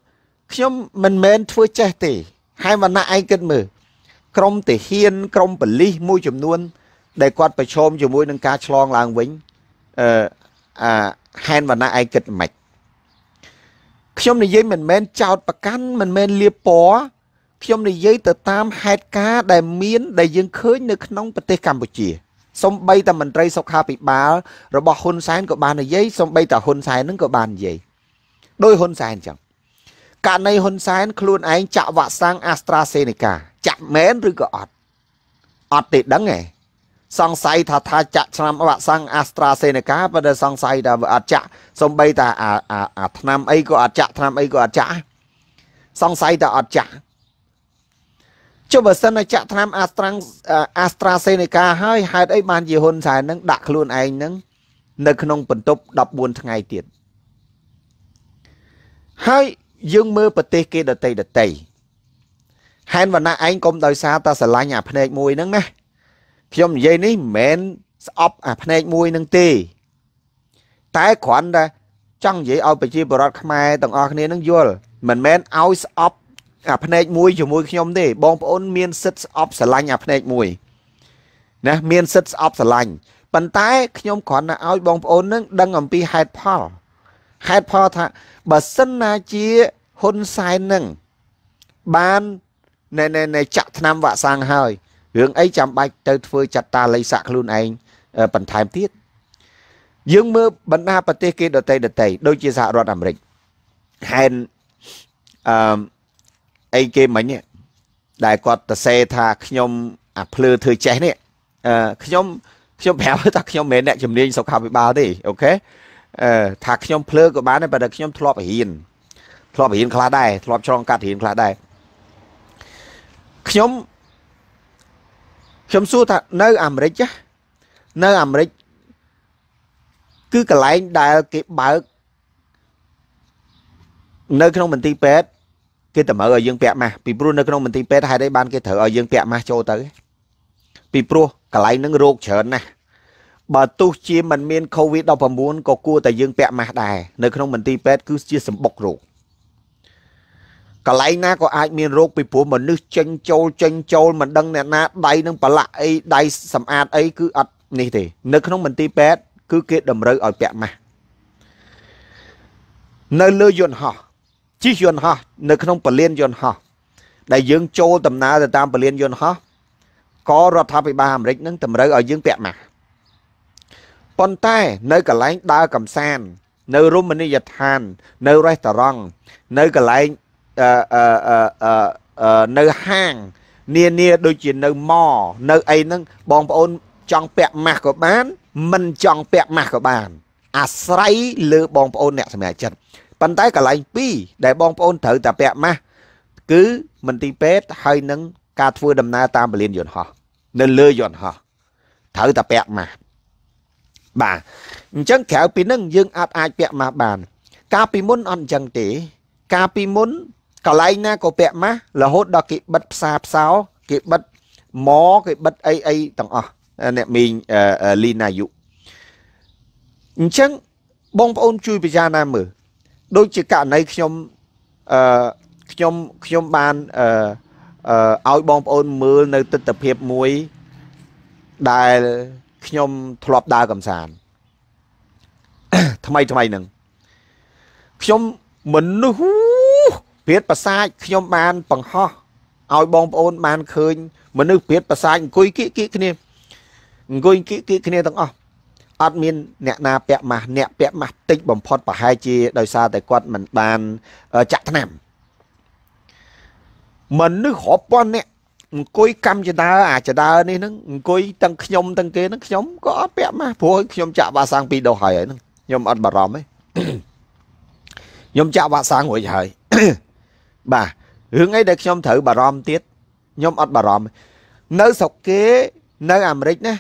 ខ្ញុំមិនមែនធ្វើចេះទេហើយវណ្ណៈឯងគិតមើលក្រមទាហាន ក្រមបលិសមួយចំនួនដែលគាត់ប្រឈមជាមួយនឹងការឆ្លងឡើងវិញអឺអាហែនវណ្ណៈឯងគិតមិនខ្ញុំនិយាយមិនមែនចោតប្រកាន់មិនមែនលៀបពណ៌ខ្ញុំនិយាយទៅតាមហេតុការណ៍ដែលមាន ដែលយើងឃើញនៅក្នុងប្រទេសកម្ពុជាសំបីតែមន្ត្រីសុខាភិបាល របស់ហ៊ុនសែនក៏បាននិយាយសំបីតែហ៊ុនសែននឹងក៏បាននិយាយដោយហ៊ុនសែនចឹងករណីហ៊ុនសែនខ្លួនឯងចាក់វ៉ាក់សាំង AstraZeneca ចាក់មែនឬក៏អត់អត់ទេដឹងឯងសង្ស័យថាថាចាក់ឆ្នាំវ៉ាក់សាំង AstraZeneca បើតែសង្ស័យថាអត់ចាក់សំបីតាអាឆ្នាំអីក៏អត់ចាក់ឆ្នាំអីក៏អត់ចាក់សង្ស័យថាអត់ចាក់ចុះបើសិនតែចាក់ឆ្នាំ Astra AstraZeneca ហើយហេតុអីបានជាហ៊ុនសែននឹងដាក់ខ្លួនឯងនឹងនៅក្នុងបន្ទប់14ថ្ងៃទៀតហើយយើងមើលប្រទេសគេដតីដតីហែនវណ្ណៈឯងកុំដោយសារតែស្រឡាញ់អា ភ្នែកមួយហ្នឹងណាខ្ញុំនិយាយនេះមិនមែនស្អប់អាភ្នែកមួយហ្នឹងទេតែគ្រាន់តែចង់និយាយឲ្យប្រជាពលរដ្ឋខ្មែរទាំងអស់គ្នានឹងយល់មិនមែនឲ្យស្អប់អាភ្នែកមួយជាមួយខ្ញុំទេ បងប្អូនមានសិទ្ធស្អប់ស្រឡាញ់អាភ្នែកមួយ ណា មានសិទ្ធស្អប់ស្រឡាញ់ប៉ុន្តែខ្ញុំគ្រាន់តែឲ្យ បងប្អូននឹងដឹងអំពីហេតុផលហេតុផលថាបើសិនណាជាហ៊ុនសែននឹងបានណែណែណែចាក់ថ្នាំវ៉ាក់សាំងហើយរឿងអីចាំបាច់ទៅធ្វើចត្តាល័យសាក់ខ្លួនឯងបន្ថែមទៀតយើងមើលបណ្ដាប្រទេសគេដតីដតីដូចជាសហរដ្ឋអាមេរិកហែនអឺអីគេមិញដែលគាត់ទៅសេថាខ្ញុំ អាភ្លើធ្វើចេះនេះអឺខ្ញុំខ្ញុំប្រាប់ថាខ្ញុំមិនមែនអ្នកជំនាញសុខាភិបាលទេអូខេអឺថាខ្ញុំភ្លើក៏បានដែរបើតែខ្ញុំធ្លាប់រៀនធ្លាប់រៀនខ្លះដែរធ្លាប់ឆ្លងកាត់រៀនខ្លះដែរខ្ញុំខ្ញុំសួរថានៅអាមេរិកនៅអាមេរិកគឺកន្លែងដែលគេបើកនៅក្នុងមន្ទីរពេទ្យគេតម្រូវឲ្យយើងពាក់ម៉ាស់ពីព្រោះនៅក្នុងមន្ទីរពេទ្យហេតុអីបានគេត្រូវឲ្យយើងពាក់ម៉ាស់ចូលទៅពីព្រោះកន្លែងហ្នឹងរោគច្រើនណាស់បើទោះជាมันមាន COVID-19 ក៏គួរតែយើងពាក់ម៉ាស់ដែរនៅក្នុងមន្ទីរពេទ្យគឺជាសម្បុករោគកន្លែងណាក៏អាចមានរោគពីព្រោះមនុស្សចេញចូលចេញចូលមិនដឹងអ្នកណាដៃនឹងប្រឡាក់អីដៃសម្អាតអីគឺអត់នេះទេ នៅក្នុងមន្ទីរពេទ្យគឺគេតម្រូវឲ្យពាក់ម៉ាស់នៅលើយន្តហោះជិះយន្តហោះនៅក្នុងពលានយន្តហោះដែលយើងចូលដំណើរទៅតាមពលានយន្តហោះក៏រដ្ឋាភិបាលអាមេរិកនឹងតម្រូវឲ្យយើងពាក់ម៉ាស់ប៉ុន្តែ នៅកន្លែងដើរកំសាន្តនៅរមណីយដ្ឋាននៅរេស្តូរ៉ង់នៅកន្លែងអឺអឺអឺនៅហាង នានាដូចជានៅម៉នៅអីហ្នឹងបងប្អូនចង់ពាក់ម៉ាស់ក៏បាន មិនចង់ពាក់ម៉ាស់ក៏បាន អាស្រ័យលើ បងប្អូនអ្នកសម្រេចចិត្តប៉ុន្តែកន្លែង2ដែលបងប្អូនត្រូវតែពាក់ម៉ាស់គឺមន្ទីរពេទ្យហើយនឹងការធ្វើដំណើរតាមពលានយន្តហោះនៅ លើយន្តហោះត្រូវតែពាក់ម៉ាស់បាទអញ្ចឹងក្រៅពីនឹងយើងអាចអាចពាក់ម៉ាស់បាន កាលពីមុនអត់អញ្ចឹងទេ កាលពីមុនកន្លែងណាក៏ពាក់ម៉ាស់រហូតដល់គេបិទផ្សារផ្សោ គេបិទមកគេបិទអីអីទាំងអស់អ្នកមីងលីណាយុអញ្ចឹងបងប្អូនជួយពិចារណាមើលដូចជាករណីខ្ញុំអឺខ្ញុំខ្ញុំបានអឺឲ្យបងប្អូនមើលនៅទស្សនវិជ្ជាមួយដែលខ្ញុំធ្លាប់ដើរកំសាន្តថ្មីថ្មីហ្នឹងខ្ញុំមនុស្សព្រាតប្រសាចខ្ញុំបាន បង្ហោះឲ្យបងប្អូន បានឃើញ មនុស្សព្រាតប្រសាចអង្គុយគៀកគៀកគ្នាអង្គុយគៀកគៀកគ្នាទាំងអស់អត់មានអ្នកណា ពាក់ម៉ាស់អ្នកពាក់ម៉ាស់តិចបំផុតប្រហែលជា ដោយសារតែគាត់មិនបានចាក់ថ្នាំមនុស្សរាប់ពាន់នាក់អង្គុយកម្មចដើអាចដើនេះហ្នឹងអង្គុយទាំងខ្ញុំទាំងគេហ្នឹងខ្ញុំក៏អត់ពាក់ម៉ាស់ព្រោះខ្ញុំចាក់វ៉ាក់សាំងពីរដុសហើយហ្នឹងខ្ញុំអត់បារម្ភទេខ្ញុំចាក់វ៉ាក់សាំងរួចហើយបាទរឿងអីដែលខ្ញុំត្រូវបារម្ភទៀតខ្ញុំអត់បារម្ភនៅស្រុកគេនៅអាមេរិកណា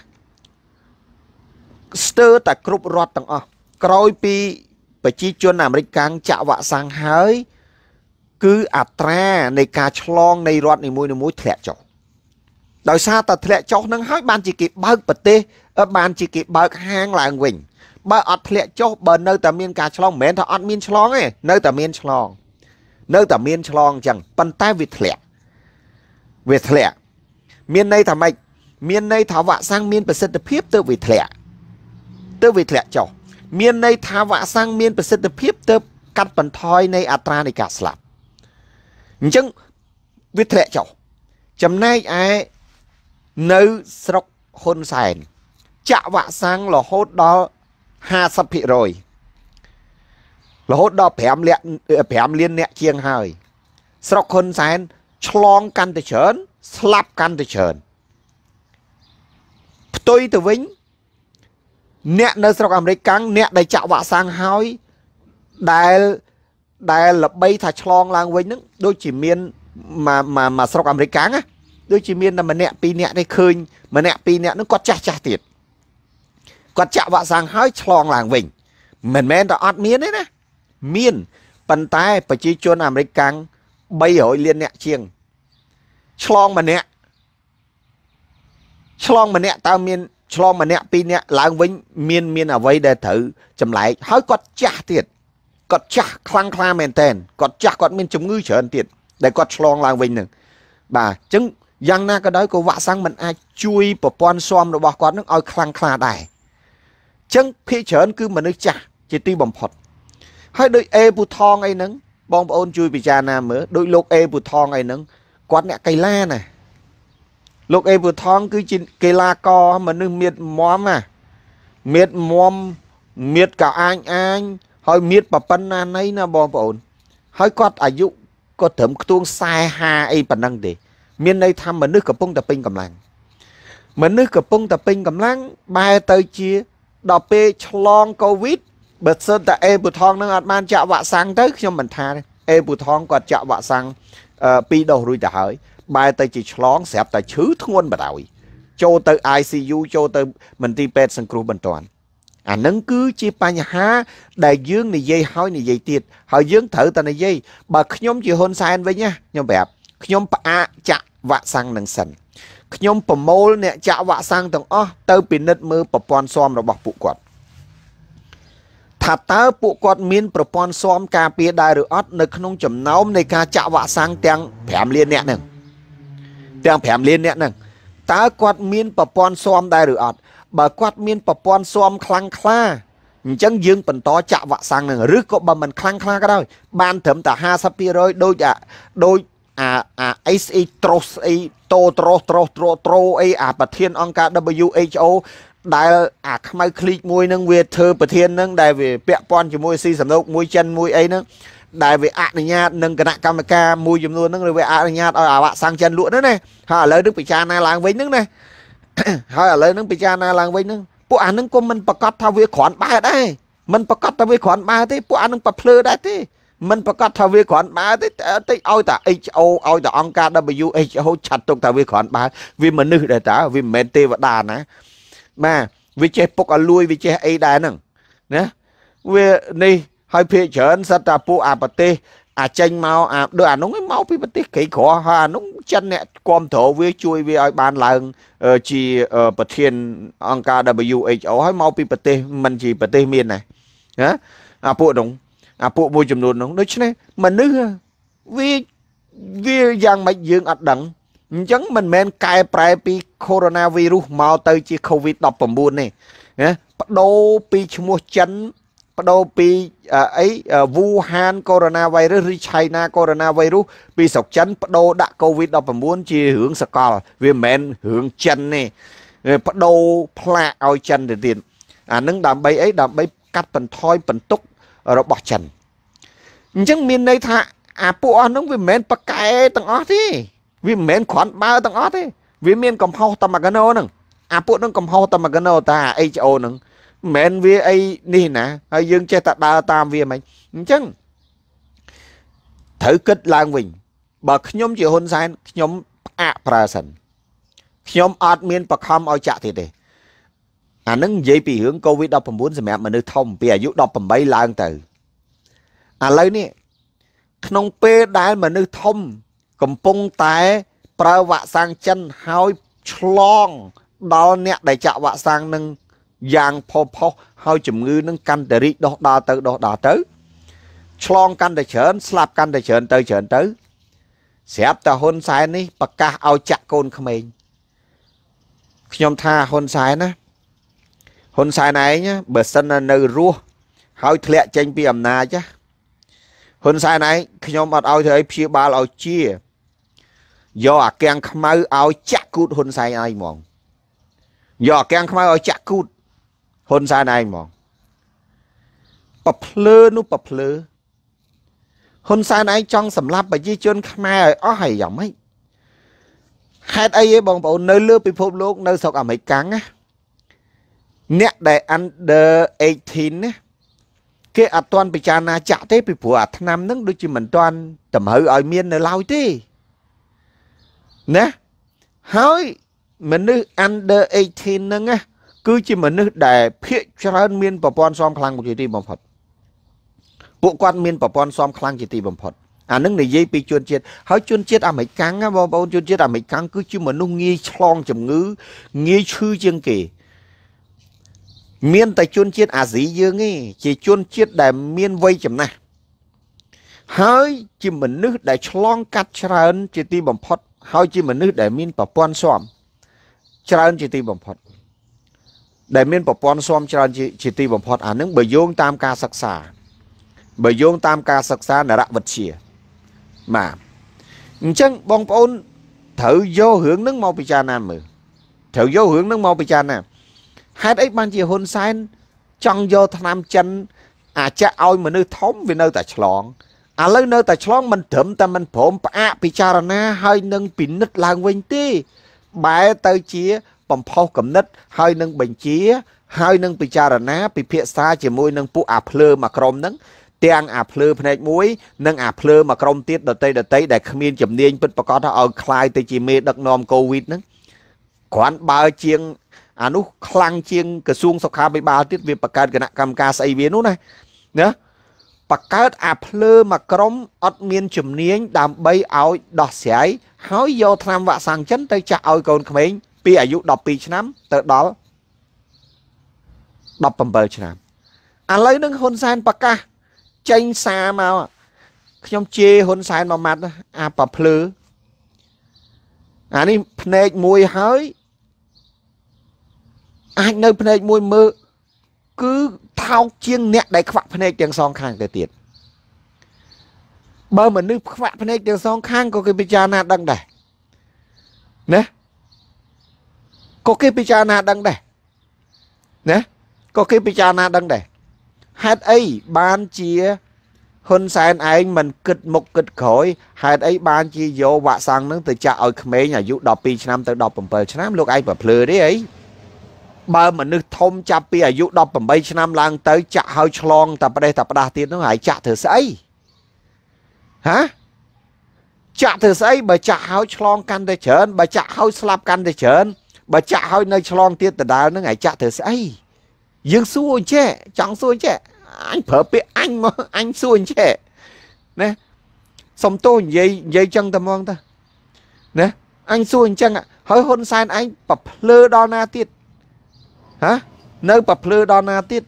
ស្ទើរតែគ្រប់រដ្ឋទាំងអស់ក្រោយពី ប្រជាជនអាមេរិកកាំងចាក់វ៉ាក់សាំងហើយគឺអត្រានៃការឆ្លងនៃរដ្ឋនីមួយៗធ្លាក់ចុះដោយសារតែធ្លាក់ចុះនឹងហើយបានជាគេបើកប្រទេស បានជាគេបើកហាងឡើងវិញបើអត់ធ្លាក់ចុះបើនៅតែមានការឆ្លងមិនមែនថាអត់មានឆ្លងទេនៅតែមានឆ្លងនៅតែមានឆ្លងអញ្ចឹងប៉ុន្តែវាធ្លាក់វាធ្លាក់មានន័យថាម៉េចមានន័យថាវ៉ាក់សាំងមានប្រសិទ្ធភាពទើបវាធ្លាក់ទើបវាធ្លាក់ចុះមានន័យថាវ៉ាក់សាំងមានប្រសិទ្ធភាពទើបកាត់បន្ថយនៃអត្រានៃការស្លាប់អញ្ចឹងវាធ្លាក់ចុះចំណែកឯនៅស្រុកហ៊ុនសែនចាក់វ៉ាក់សាំងរហូតដល់50%រហូតដល់5លាន5លានអ្នកជាងហើយ ស្រុកហ៊ុនសែនឆ្លងកាន់តែច្រើនស្លាប់កាន់តែច្រើនផ្ទុយទៅវិញ អ្នកនៅស្រុកអាមេរិកកាំងអ្នកដែលចាក់វ៉ាក់សាំងហើយដែលដែលល្បី ថាឆ្លងឡើងវិញហ្នឹងដូចជាមានមកមកស្រុកអាមេរិកណាដូចជាមានតែម្នាក់ពីរនាក់ទេឃើញម្នាក់ពីរនាក់ហ្នឹងគាត់ចាស់ចាស់ទៀតគាត់ចាក់វ៉ាក់សាំងហើយឆ្លងឡើងវិញ មិនមែនតែអត់មានទេណាមានប៉ុន្តែប្រជាជនអាមេរិកកាំង300លានអ្នកជាងឆ្លងម្នាក់ឆ្លងម្នាក់តើមានឆ្លងម្នាក់ពីរនាក់ឡើងវិញ មានមាន អ្វីដែលត្រូវចម្លែកហើយគាត់ចាស់ទៀតគាត់ចាស់ខ្លាំងខ្លាមែនតែនគាត់ចាស់គាត់មានជំងឺច្រើនទៀតដែលគាត់ឆ្លងឡើងវិញនឹងបាទអញ្ចឹងយ៉ាងណាក៏ដោយក៏វាក់សាំងមិនអាចជួយប្រព័ន្ធស៊ាំរបស់គាត់នឹងឲ្យខ្លាំងខ្លាដែរអញ្ចឹងភាគច្រើនគឺមនុស្សចាស់ជាទីបំផុត ហើយដូចអេពូថងអីហ្នឹងបងប្អូនជួយពិចារណាមើលដូចលោកអេពូថងអីហ្នឹងគាត់អ្នកកីឡាណាលោកអេពូថងគឺជាកីឡាករមនុស្សមៀតមមណាមៀតមមមៀតកៅអាញអាញហើយមានប៉ប៉ុណ្ណាណីណាបងប្អូន ហើយគាត់អាយុក៏ត្រឹមខ្ទួង40 50អីប៉ុណ្ណឹងទេមានន័យថាមនុស្សកំពុងតែពេញកម្លាំងមនុស្សកំពុងតែពេញកម្លាំងបែរទៅជាដល់ពេលឆ្លងកូវីដបើសិនតែអេពូថងនឹងអត់បានចាក់វ៉ាក់សាំងទៅខ្ញុំមិនថាទេអេពូថងគាត់ចាក់វ៉ាក់សាំង2ដុសរួចទៅហើយ បែរទៅជាឆ្លងស្រាប់តែឈឺធ្ងន់បណ្ដោយ ចូលទៅ ICU ចូលទៅមន្ទីរពេទ្យសង្គ្រោះបន្ទាន់អានឹងគឺជាបញ្ហាដែលយើងនិយាយហើយនិយាយទៀតហើយយើងត្រូវតែនិយាយបើខ្ញុំជាហ៊ុនសែនវិញណាខ្ញុំប្រាប់ខ្ញុំផ្អាកចាក់វ៉ាក់សាំងនឹងសិនខ្ញុំប្រមូលអ្នកចាក់វ៉ាក់សាំងទាំងអស់ទៅពិនិត្យមើលប្រព័ន្ធស៊ាំរបស់ពួកគាត់ថាតើពួកគាត់មានប្រព័ន្ធស៊ាំការពារដែរឬអត់នៅក្នុងចំណោមនៃការចាក់វ៉ាក់សាំងទាំង5លានអ្នកហ្នឹងទាំង5លានអ្នកហ្នឹងតើគាត់មានប្រព័ន្ធស៊ាំដែរឬអត់បើគាត់មានប្រព័ន្ធស៊ាំខ្លាំងខ្លាអញ្ចឹងយើងបន្តចាក់វ៉ាក់សាំងនឹងឬក៏បើមិនខ្លាំងខ្លាក៏ដោយ បានត្រឹមតែ50%ដូចអាដូចអាអា SE Tros អីតូត្រុសត្រុសត្រុសត្រូអីអាប្រធានអង្គការ WHO ដែល អាខ្មៅឃ្លីកមួយនឹងវា ធ្វើប្រធាននឹងដែលវាពាក់ព័ន្ធជាមួយស៊ីសំណុកមួយចិនមួយអីហ្នឹងដែលវាអនុញ្ញាតនឹងគណៈកម្មការមួយចំនួនហ្នឹងឬវាអនុញ្ញាតឲ្យអាវ៉ាក់សាំងចិនលក់ហ្នឹងណាហើយឥឡូវនឹងពិចារណាឡើងវិញហ្នឹងណាហើយឥឡូវហ្នឹងពិចារណាឡើងវិញហ្នឹងពួកអាហ្នឹងក៏មិនប្រកាសថាវាគ្រាន់បើដែរមិនប្រកាសថាវាគ្រាន់បើទេពួកអាហ្នឹងប្រភ្លឺដែរទេមិនប្រកាសថាវាគ្រាន់បើទេតិចឲ្យតា HO ឲ្យតាអង្គការ WHO ឆាត់ទុកថាវាគ្រាន់បើវាមនុស្សដែរតើវាមិនមែនទេវតាណាបាទវាចេះពុកឲ្យលួយវាចេះអីដែរហ្នឹងណាវានេះហើយភាកច្រើនសិតតាពួកអាប្រទេសអាចេញមកអាដូចអានោះមកពីប្រទេសក្រីក្រហើយអានោះចិនអ្នកគ្រប់គ្រងវា ជួយវាឲ្យបានឡើងជាប្រធានអង្គការ WHO ហើយមកពីប្រទេសមិនជាប្រទេសមានណាណាអាពួកនោះអាពួកមួយចំនួននោះដូច្នេះមនុស្សវាវាយ៉ាងម៉េចយើងអត់ដឹងអញ្ចឹងមិនមែនកែប្រែ ពីកូវីដ -19 មកទៅជា COVID-19 ទេណាបដូរពីឈ្មោះចិនបដូរពីអីវូហានកូវីដ -19 ឬឆៃណាកូវីដ -19 ពីស្រុកចិនបដូរដាក់កូវីដ -19 ជារឿងសកល វាមិនមែនរឿងចិនទេបដូរផ្លាកឲ្យចិនទៅទៀតអានឹងដើម្បីអីដើម្បីកាត់បន្ថយបន្ទុករបស់ចិនអញ្ចឹងមានន័យថាអាពួកអស់នោះវាមិនមែនប៉កែទាំងអស់ទេវាមិនមែនគ្រាន់បើទាំងអស់ទេវាមានកំហុសតែមួយកណោហ្នឹងអាពួកនឹងកំហុសតែមួយកណោតា HO ហ្នឹងមិនមែនវាអីនេះណាហើយយើងចេះតែដើរតាមវាមិនអញ្ចឹងត្រូវគិតឡើងវិញ បើខ្ញុំជាហ៊ុនសែនខ្ញុំផ្អាកប្រើសិន ខ្ញុំអត់មានបខំឲ្យចាក់ទៀតទេអានឹងនិយាយពីរឿង COVID-19 សម្រាប់មនុស្សធំពីអាយុ18ឡើងទៅឥឡូវនេះក្នុងពេលដែលមនុស្សធំកំពុងតែ ប្រើវ៉ាក់សាំងចិនហើយឆ្លងដល់អ្នកដែលចាក់វ៉ាក់សាំងនឹងយ៉ាងផុសផុសហើយជំងឺនឹងកាន់តែរីកដុះដាលទៅដុះដាលទៅឆ្លងកាន់តែច្រើន ស្លាប់កាន់តែច្រើនទៅច្រើនទៅស្រាប់តែហ៊ុនសែននេះប្រកាសឲ្យចាក់កូនក្មេងខ្ញុំថាហ៊ុនសែនណាហ៊ុនសែនឯងបើសិននៅរស់ហើយធ្លាក់ចេញពីអំណាចហ៊ុនសែនឯងខ្ញុំអត់ឲ្យធ្វើអីព្យាបាលឲ្យជាយកអាកាំងខ្មៅឲ្យចាក់គូតហ៊ុនសែនឯងហ្មង យកអាកាំងខ្មៅឲ្យចាក់គូតហ៊ុនសែនឯងហ្មងប្រភ្លើនោះប្រភ្លើហ៊ុនសែនឯងចង់សម្លាប់ប្រជាជន ខ្មែរឲ្យអស់ហើយយ៉ាងម៉េចហេតុអីឯងបងប្អូននៅលើ ពិភពលោក នៅស្រុកអាមេរិកកាំងណាអ្នកដែល under 18ណាគេអត់ទាន់ពិចារណាចាក់ទេពីព្រោះអាឆ្នាំហ្នឹងដូចជាមិនទាន់តម្រូវឲ្យមាននៅឡើយទេណាហើយមនុស្ស under 18ហ្នឹងណាគឺជាមនុស្សដែលភាកច្រើនមានប្រព័ន្ធសមខ្លាំងជាទីបំផុតពួកគាត់មានប្រព័ន្ធសមខ្លាំងជាទីបំផុតអានឹងនិយាយពីជនជាតិហើយជនជាតិអាមេរិកកាំងបងប្អូនជនជាតិអាមេរិកកាំងគឺជាមនុស្សងាយឆ្លងជំងឺ ងាយឈឺជាងគេ មានតែជនជាតិអាស៊ីយើងឯងជាជនជាតិដែលមានវ័យចំណាស់ហើយជាមនុស្សដែលឆ្លងកាត់ច្រើនជាទីបំផុតហើយជាមនុស្សដែលមានប្រព័ន្ធស៊ាំច្រើនជាទីបំផុតដែលមានប្រព័ន្ធស៊ាំច្រើនជាទីបំផុតអានឹងបើយោងតាមការសិក្សាបើយោងតាមការសិក្សានរវិទ្យាបាទអញ្ចឹងបងប្អូនត្រូវយករឿងនឹងមកពិចារណាមើលត្រូវយករឿងនឹងមកពិចារណាហេតុអីបានជាហ៊ុនសែនចង់យកថ្នាំចិនអាចៈឲ្យមនុស្សធំវានៅតែឆ្លងឥឡូវនៅតែឆ្លងមិនត្រឹមតែមិនព្រមផ្អាកពិចារណា ហើយនឹងពិនិត្យឡើងវិញទេបែរទៅជាបំផុសគំនិតហើយនឹងបញ្ជាហើយនឹងពិចារណាពិភាក្សាជាមួយនឹងពួកអាភ្លើមួយក្រុមហ្នឹងទាំងអាភ្លើផ្នែកមួយនិងអាភ្លើមួយក្រុមទៀតដតីដតីដែលគ្មានជំនាញពិតប្រកបថាឲ្យคลายទៅជាមេដឹកនាំកូវីដហ្នឹងគ្រាន់បើជាងអានោះខ្លាំងជាងក្រសួងសុខាភិបាលទៀតវាបង្កើតគណៈកម្មការស្អីវានោះណាណាបង្កើតអាភ្លើមួយក្រុមអត់មានជំនាញដើម្បីឲ្យដោះស្រាយហើយយកថ្នាំវ៉ាក់សាំងចិនទៅចាក់ឲ្យកូនក្មេងពីអាយុ12ឆ្នាំទៅដល់17ឆ្នាំឥឡូវនឹងហ៊ុនសែនប្រកាសចេញសារមកខ្ញុំជេរហ៊ុនសែនមួយម៉ាត់អាប្រភ្លឺអានេះភ្នែកមួយហើយ អាចនៅភ្នែកមួយមើលគឺថោកជាងអ្នកដែលខ្វាក់ភ្នែកទាំងសងខាងទៅទៀតបើមនុស្សខ្វាក់ភ្នែកទាំងសងខាងក៏គេពិចារណាដឹងដែរណាក៏គេពិចារណាដឹងដែរណាក៏គេពិចារណាដឹងដែរហេតុអីបានជាហ៊ុនសែនឯងមិនគិតមុខគិតក្រោយហេតុអីបានជាយកវាក់សាំងនឹងទៅចាក់ឲ្យក្មេងអាយុ12ឆ្នាំ ទៅ17ឆ្នាំលោកឯងប្រភ្លឺទេអីបើមនុស្សធំចាប់ពីអាយុ18ឆ្នាំឡើង ទៅចាក់ឲ្យឆ្លងតែប្រទេសតែផ្ដាស់ទៀតនោះហើយចាក់ធ្វើស្អីហាចាក់ធ្វើស្អីបើចាក់ឲ្យឆ្លងកាន់តែច្រើនបើចាក់ឲ្យស្លាប់កាន់តែច្រើនបើចាក់ឲ្យនៅឆ្លងទៀតដដាលនឹងឯចាក់ធ្វើស្អីយើងសួរអញ្ចេះចង់សួរអញ្ចេះអញប្រើពាក្យអញមកអញសួរអញ្ចេះណាសុំទោសនិយាយនិយាយចឹងតែហ្មងតាណាអញសួរអញ្ចឹងហើយហ៊ុនសែនឯងប្រភ្លឺដល់ណាទៀតហានៅប្រភ្លឺដល់ណាទៀត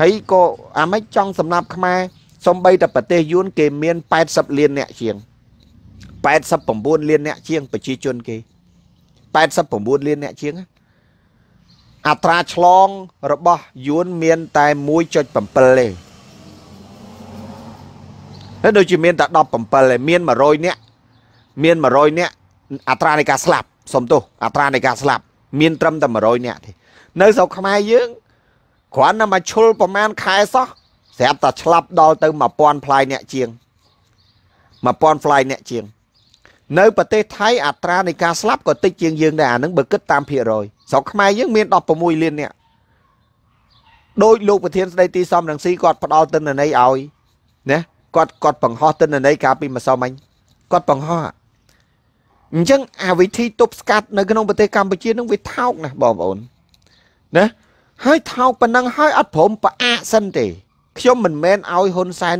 ហើយក៏អាម៉េចចង់សម្លាប់ខ្មែរសំបីតែប្រទេសយួនគេ មាន80លានអ្នកជាង89លានអ្នកជាង ប្រជាជនគេ89លានអ្នកជាងអត្រាឆ្លងរបស់យួនមានតែ1.7ទេហើយដូចជាមានតែ17ទេមាន100អ្នកមាន100អ្នកអត្រានៃការស្លាប់សំទោសអត្រានៃការស្លាប់ មានត្រឹមតែ100អ្នកទេនៅស្រុកខ្មែរយើងគ្រាន់តែមកឈុលប្រមាណខែសោះស្រាប់តែឆ្លាប់ដល់ទៅ1000ផ្លាយអ្នកជាង1000ផ្លាយអ្នកជាងនៅប្រទេសថៃអត្រានៃការស្លាប់ក៏តិចជាងយើងដែរអានឹងបើគិតតាមភាគរយស្រុកខ្មែរយើងមាន16លាននាក់ដោយលោកប្រធានស្ដីទីសំរងស៊ីគាត់ផ្ដល់ទិន្នន័យឲ្យណាគាត់គាត់បង្ហោះទិន្នន័យកាលពីម្សិលមិញគាត់បង្ហោះអញ្ចឹងអាវិធីទប់ស្កាត់នៅក្នុងប្រទេសកម្ពុជានឹងវាថោកណាស់បងប្អូនណាហើយថោកប៉ុណ្ណឹងហើយអត់ព្រមប្រអាកសិនទេ ខ្ញុំមិនមែនឲ្យហ៊ុនសែន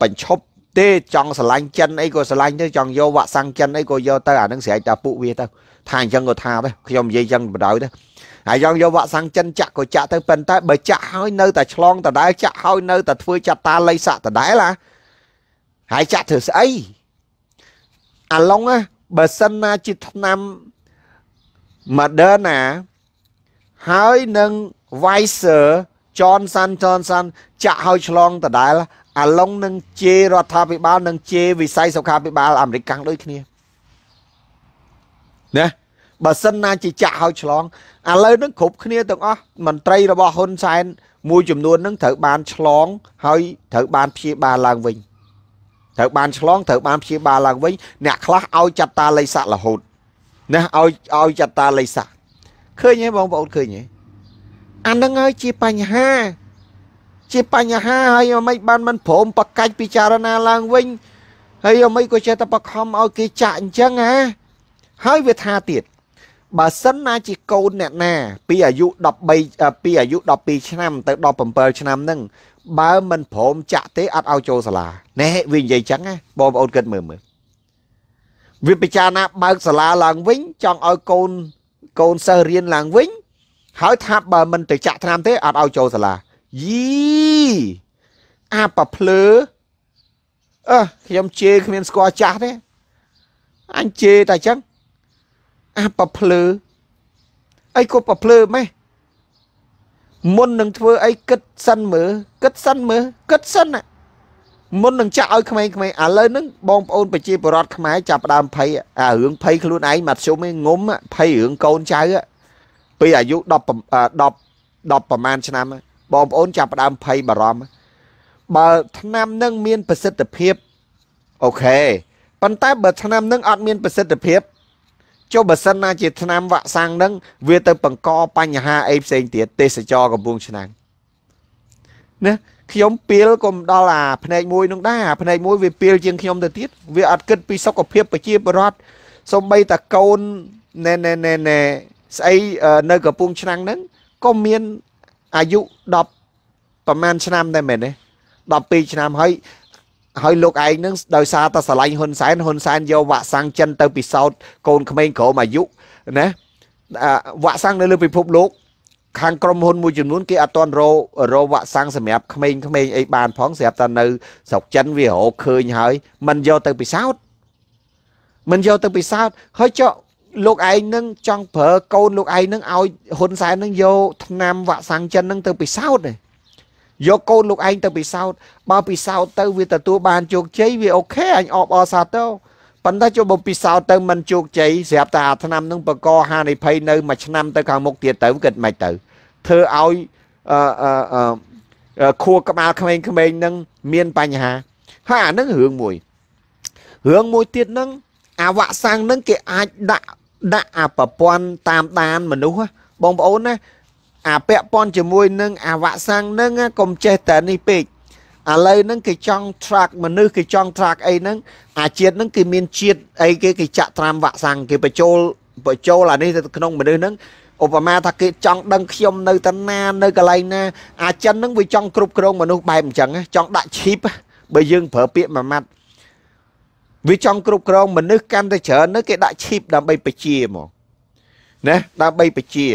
បញ្ឈប់ទេចង់ស្រឡាញ់ចិនអីក៏ស្រឡាញ់ទៅចង់យកវ៉ាក់សាំងចិនអីក៏យកទៅអានឹងស្រេចតែពួកវាទៅថាអញ្ចឹងក៏ថាដែរខ្ញុំនិយាយអញ្ចឹងបណ្ដោយទៅហើយចង់យកវ៉ាក់សាំងចិនចាក់ក៏ចាក់ទៅប៉ុន្តែបើចាក់ហើយនៅតែឆ្លងដដែលចាក់ហើយនៅតែធ្វើចាត់តាលៃសាក់ដដែលណាហើយចាក់ធ្វើស្អីអាឡុងណាបើសិនណាជាឆ្នាំ Moderna ហើយនឹង Pfizer Johnson Johnson ចាក់ហើយឆ្លងដដែលណាអាឡុងនឹងជេររដ្ឋាភិបាលនឹងជេរវិស័យសុខាភិបាលអាមេរិកកាំងដូចគ្នាណាបើសិនណាជាចាក់ឲ្យឆ្លងឥឡូវនឹងគ្រប់គ្នាទាំងអស់មន្ត្រីរបស់ហ៊ុនសែនមួយចំនួននឹងត្រូវបានឆ្លងហើយត្រូវបានព្យាបាលឡើងវិញត្រូវបានឆ្លងត្រូវបានព្យាបាលឡើងវិញអ្នកខ្លះឲ្យចាត់តាលិខិតរហូតណាឲ្យឲ្យចាត់តាលិខិតឃើញទេបងប្អូនឃើញទេអានឹងហើយជាបញ្ហាជាបញ្ហាហើយអ្មេចបានមិនព្រមប្រកាច់ពិចារណាឡើងវិញហើយអ្មេចក៏ចេះតែបខំឲ្យគេចាក់អញ្ចឹងហ៎ហើយវាថាទៀតបើសិនណាជាកូនអ្នកណាពីអាយុ13ពីអាយុ12ឆ្នាំទៅ17ឆ្នាំហ្នឹងបើមិនព្រមចាក់ទេអត់ឲ្យចូលសាលាណែវានិយាយចឹងណាបងប្អូនគិតមើលមើលវាពិចារណាបើកសាលាឡើងវិញ ចង់ឲ្យកូនកូនសិស្សរៀនឡើងវិញហើយថាបើមិនទៅចាក់ឆ្នាំទេអត់ឲ្យចូលសាលាយីអាប៉ភ្លើអើខ្ញុំជេរគ្មាន ស្គាល់ចាស់ទេអញជេរតែចឹងអាប៉ភ្លើអីក៏ប៉ភ្លើម៉េះមុននឹងធ្វើអីគិតសិនមើលគិតសិនមើលគិតសិនមុននឹងចាក់ឲ្យក្មេងៗឥឡូវហ្នឹងបងប្អូនប្រជាពលរដ្ឋខ្មែរចាប់ដើមភ័យអារឿងភ័យខ្លួនឯងមកជុំឯងងុំភ័យរឿងកូនចៅពីអាយុ10 10 10ប្រហែលឆ្នាំហ្នឹងបងប្អូនចាប់ផ្ដើមភ័យបារម្ភបើឆ្នាំនឹងមានប្រសិទ្ធភាពអូខេប៉ុន្តែបើឆ្នាំនឹងអត់មានប្រសិទ្ធភាពចុះបើសិនណាជាឆ្នាំវាក់សាំងនឹងវាទៅបង្កបញ្ហាអីផ្សេងទៀតទេសចរកំពង់ឆ្នាំងណាខ្ញុំពីលកុំដល់អាផ្នែកមួយនោះដែរអាផ្នែកមួយវាពីលជាងខ្ញុំទៅទៀតវាអត់គិតពីសុខភាពប្រជាពលរដ្ឋសំបីតាកូនណែណែណែណែស្អីនៅកំពង់ឆ្នាំងហ្នឹងក៏មានអាយុ10ប្រហែលឆ្នាំតែមែនទេ12ឆ្នាំហើយហើយលោកឯងនឹងដោយសារតែឆ្លាញ់ហ៊ុនសែនហ៊ុនសែនយកវ៉ាក់សាំងចិនទៅពិសោធន៍កូនក្មេងក្រមអាយុណាវ៉ាក់សាំងនៅលើពិភពលោកខាងក្រុមហ៊ុនមួយចំនួនគេអត់ទាន់រករវ៉ាក់សាំងសម្រាប់ក្មេងក្មេងអីបានផងស្រាប់តែនៅស្រុកចិនវារកឃើញហើយມັນយកទៅពិសោធន៍ມັນយកទៅពិសោធន៍ហើយចុះលោកឯងនឹងចង់ប្រើកូនលោកឯងនឹងឲ្យហ៊ុនសែននឹងយកថ្នាំវ៉ាក់សាំងចិននឹងទៅពិសោធន៍យកកូនលោកឯងទៅពិសោធន៍បើពិសោធន៍ទៅវាទទួលបានជោគជ័យវាអូខេអញអបអរសាទរប៉ុន្តែចូលបើពិសោធន៍ទៅមិនជោគជ័យស្រាប់តែអាឆ្នាំនឹងបកកហានិភ័យនៅមួយឆ្នាំទៅខាងមុខទៀតទៅគិតមិនទៅធ្វើឲ្យអឺអឺខួរក្បាលក្មេងៗនឹងមានបញ្ហាហើយអានឹងរឿងមួយរឿងមួយទៀតនឹងអាវ៉ាក់សាំងនឹងគេអាចដាក់ដាក់អាប្រព័ន្ធតាមដានមនុស្សបងប្អូនណាអាពាក់ព័ន្ធជាមួយនឹងអាវ៉ាក់សាំងនឹងកុំចេះតែនេះពេកឥឡូវហ្នឹងគេចង់ track មនុស្សគេចង់ track អីហ្នឹង អាជាតិហ្នឹងគេមានជាតិអីគេគេចាក់ត្រាំវ៉ាក់សាំងគេបញ្ចូលបញ្ចូលអានេះទៅក្នុងមនុស្សហ្នឹងឧបមាថាគេចង់ដឹងខ្ញុំនៅតាណានៅកន្លែងណាអាចិនហ្នឹងវាចង់គ្រប់គ្រងមនុស្សបែបអញ្ចឹងចង់ដាក់ឈីបបើយើងប្រើពាក្យមួយម៉ាត់វាចង់គ្រប់គ្រងមនុស្សកាន់តែច្រើននៅគេដាក់ឈីបដើម្បីបជាហ្មងណាដើម្បីបជា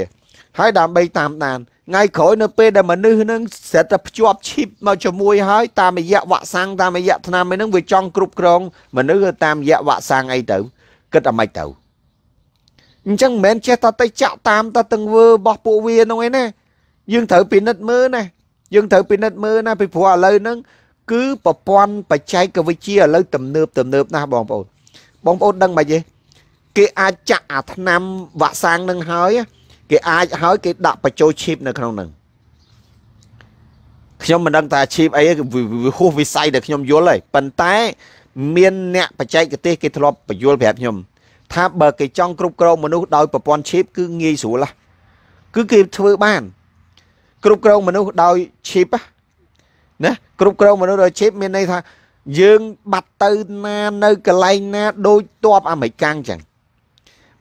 ហើយដើម្បីតាមដានថ្ងៃក្រោយនៅពេលដែលមនុស្សនឹងស្រិតតែភ្ជាប់ឈីបមកជាមួយហើយតាមរយៈវ៉ាក់សាំងតាមរយៈថ្នាំឯហ្នឹងវាចង់គ្រប់គ្រងមនុស្សតាមរយៈវ៉ាក់សាំងអីទៅគិតអាម៉េចទៅអញ្ចឹងមិនមែនចេះតែទៅចាក់តាមតែទាំងវើរបស់ពួកវានោះឯណាយើងត្រូវពិនិត្យមើលណាយើងត្រូវពិនិត្យមើលណាពីព្រោះឥឡូវហ្នឹងគឺប្រព័ន្ធបច្ចេកវិទ្យាឥឡូវទំនើបទំនើបណាស់បងប្អូនបងប្អូនដឹងមិនទេគេអាចចាក់អាថ្នាំវ៉ាក់សាំងនឹងហើយ គេអាចហើយគេដាក់បញ្ចូលឈីបនៅក្នុងនឹងខ្ញុំមិនដឹងថាឈីបអីវាហួសវិស័យដែលខ្ញុំយល់ហើយប៉ុន្តែមានអ្នកបច្ចេកទេសគេធ្លាប់បញ្យល់ប្រាប់ខ្ញុំថាបើគេចង់គ្រប់គ្រងមនុស្សដោយប្រព័ន្ធឈីបគឺងាយស្រួលណាស់គឺគេធ្វើបាន គ្រប់គ្រងមនុស្សដោយឈីបណាណាគ្រប់គ្រងមនុស្សដោយជីពមានន័យថា យើងបាត់ទៅណានៅកន្លែងណាដោយតបអាមេរិកកាំងចឹង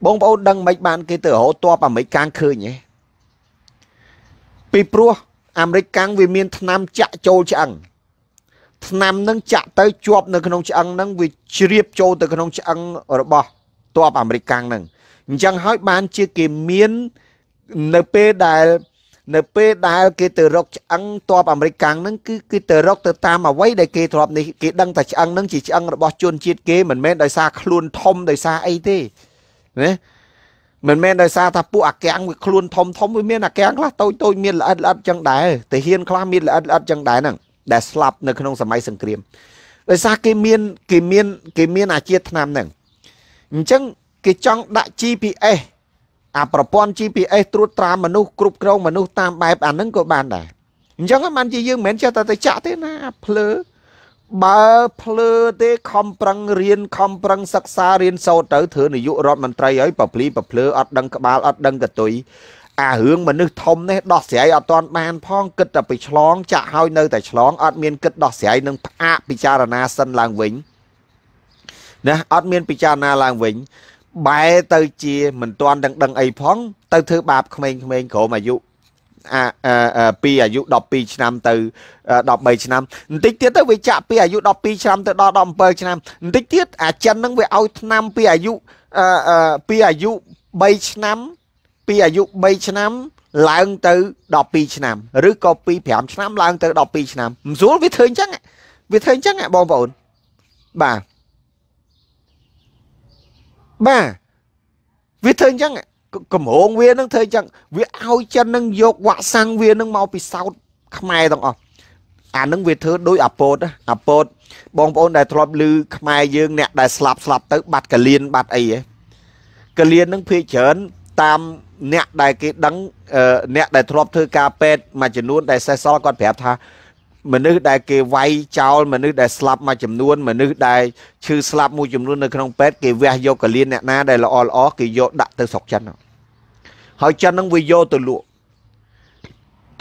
បងប្អូនដឹងមិនបានគេទៅរហូតតបអាមេរិកកាំងឃើញទេពីព្រោះអាមេរិកកាំងវាមានឆ្នាំចាក់ចូលឆ្អឹងឆ្នាំនឹងចាក់ទៅជាប់នៅក្នុងឆ្អឹងនឹងវាជ្រាបចូលទៅក្នុងឆ្អឹង របស់តបអាមេរិកកាំងនឹងអញ្ចឹងហើយបានជាគេមាននៅពេលដែលនៅពេលដែលគេទៅរកឆ្អឹងតបអាមេរិកកាំងហ្នឹងគឺគេទៅរកទៅតាមអ្វីដែលគេធ្លាប់នេះគេដឹងតែឆ្អឹងហ្នឹងជាឆ្អឹងរបស់ជនជាតិគេមិនមែនដោយសារខ្លួនធំដោយសារអីទេណាមិនមែនដោយសារថាពួកអាកាំងវាខ្លួនធំធំវាមានអាកាំងខ្លះតូចតូចមានល្អិតល្អិតចឹងដែរតាហ៊ានខ្លះមានល្អិតល្អិតចឹងដែរហ្នឹងដែលស្លាប់នៅក្នុងសម័យសង្គ្រាមដោយសារគេមានគេមាន គេមានអាជាឆ្នាំហ្នឹងអញ្ចឹងគេចង់ដាក់ GPS អាប្រព័ន្ធ GPS ត្រួតត្រាមនុស្សគ្រប់គ្រងមនុស្សតាមបែបអាហ្នឹងក៏បានដែរអញ្ចឹងបានជាយើងមិនមែនចេះតែទៅចាក់ទេណាភ្លើបើភ្លើទេខំប្រឹងរៀនខំប្រឹងសិក្សារៀនសូត្រទៅធ្វើនាយករដ្ឋមន្ត្រីហើយប្រភ្លីប្រភ្លើអត់ដឹងក្បាលអត់ដឹងកតុយអារឿងមនុស្សធំនេះដោះស្រាយអត់ទាន់បានផងគិតតែពីឆ្លងចាក់ហើយនៅតែឆ្លងអត់មានគិតដោះស្រាយនឹងផ្អាកពិចារណាសិនឡើងវិញណាអត់មាន ពិចារណាឡើងវិញបែទៅជាមិនទាន់ដឹងដឹងអីផងទៅធ្វើបាបក្មេងៗក្រមអាយុអាពីអាយុ12ឆ្នាំទៅ13ឆ្នាំបន្តិចទៀតទៅវាចាក់ពីអាយុ12ឆ្នាំទៅដល់17ឆ្នាំបន្តិចទៀតអាចិននឹងវាឲ្យឆ្នាំពីអាយុពីអាយុ3ឆ្នាំពីអាយុ3ឆ្នាំ ឡើងទៅ12ឆ្នាំឬក៏ពី5ឆ្នាំឡើងទៅ12ឆ្នាំមិនស្រួលវាធ្វើអញ្ចឹងវាធ្វើអញ្ចឹងបងប្អូនបាទបាទវាធ្វើអញ្ចឹងកម្រងវានឹងធ្វើអញ្ចឹងវាឲ្យចិននឹងយកវាក់សាំងវានឹងមកពីសោតខ្មែរទាំងអស់អានឹងវាធ្វើដោយអាពតអាពតបងប្អូនដែលធ្លាប់ឮខ្មែរយើងអ្នកដែលស្លាប់ស្លាប់ទៅ បាត់កលៀនបាត់អីហ៎កលៀននឹងភ័យច្រើន តាមអ្នកដែលគេដឹងអ្នក ដែលធ្លាប់ធ្វើការពេទ្យមួយចំនួន ដែលសេះសល់គាត់ប្រាប់ថាមនុស្សដែលគេវាយចោលមនុស្សដែលស្លាប់មួយចំនួនមនុស្សដែលឈឺស្លាប់មួយចំនួននៅក្នុងពេទ្យគេវះយកកលៀនអ្នកណាដែលល្អល្អគេយកដាក់ទៅស្រុកចិនហើយចិនហ្នឹងវាយកទៅលក់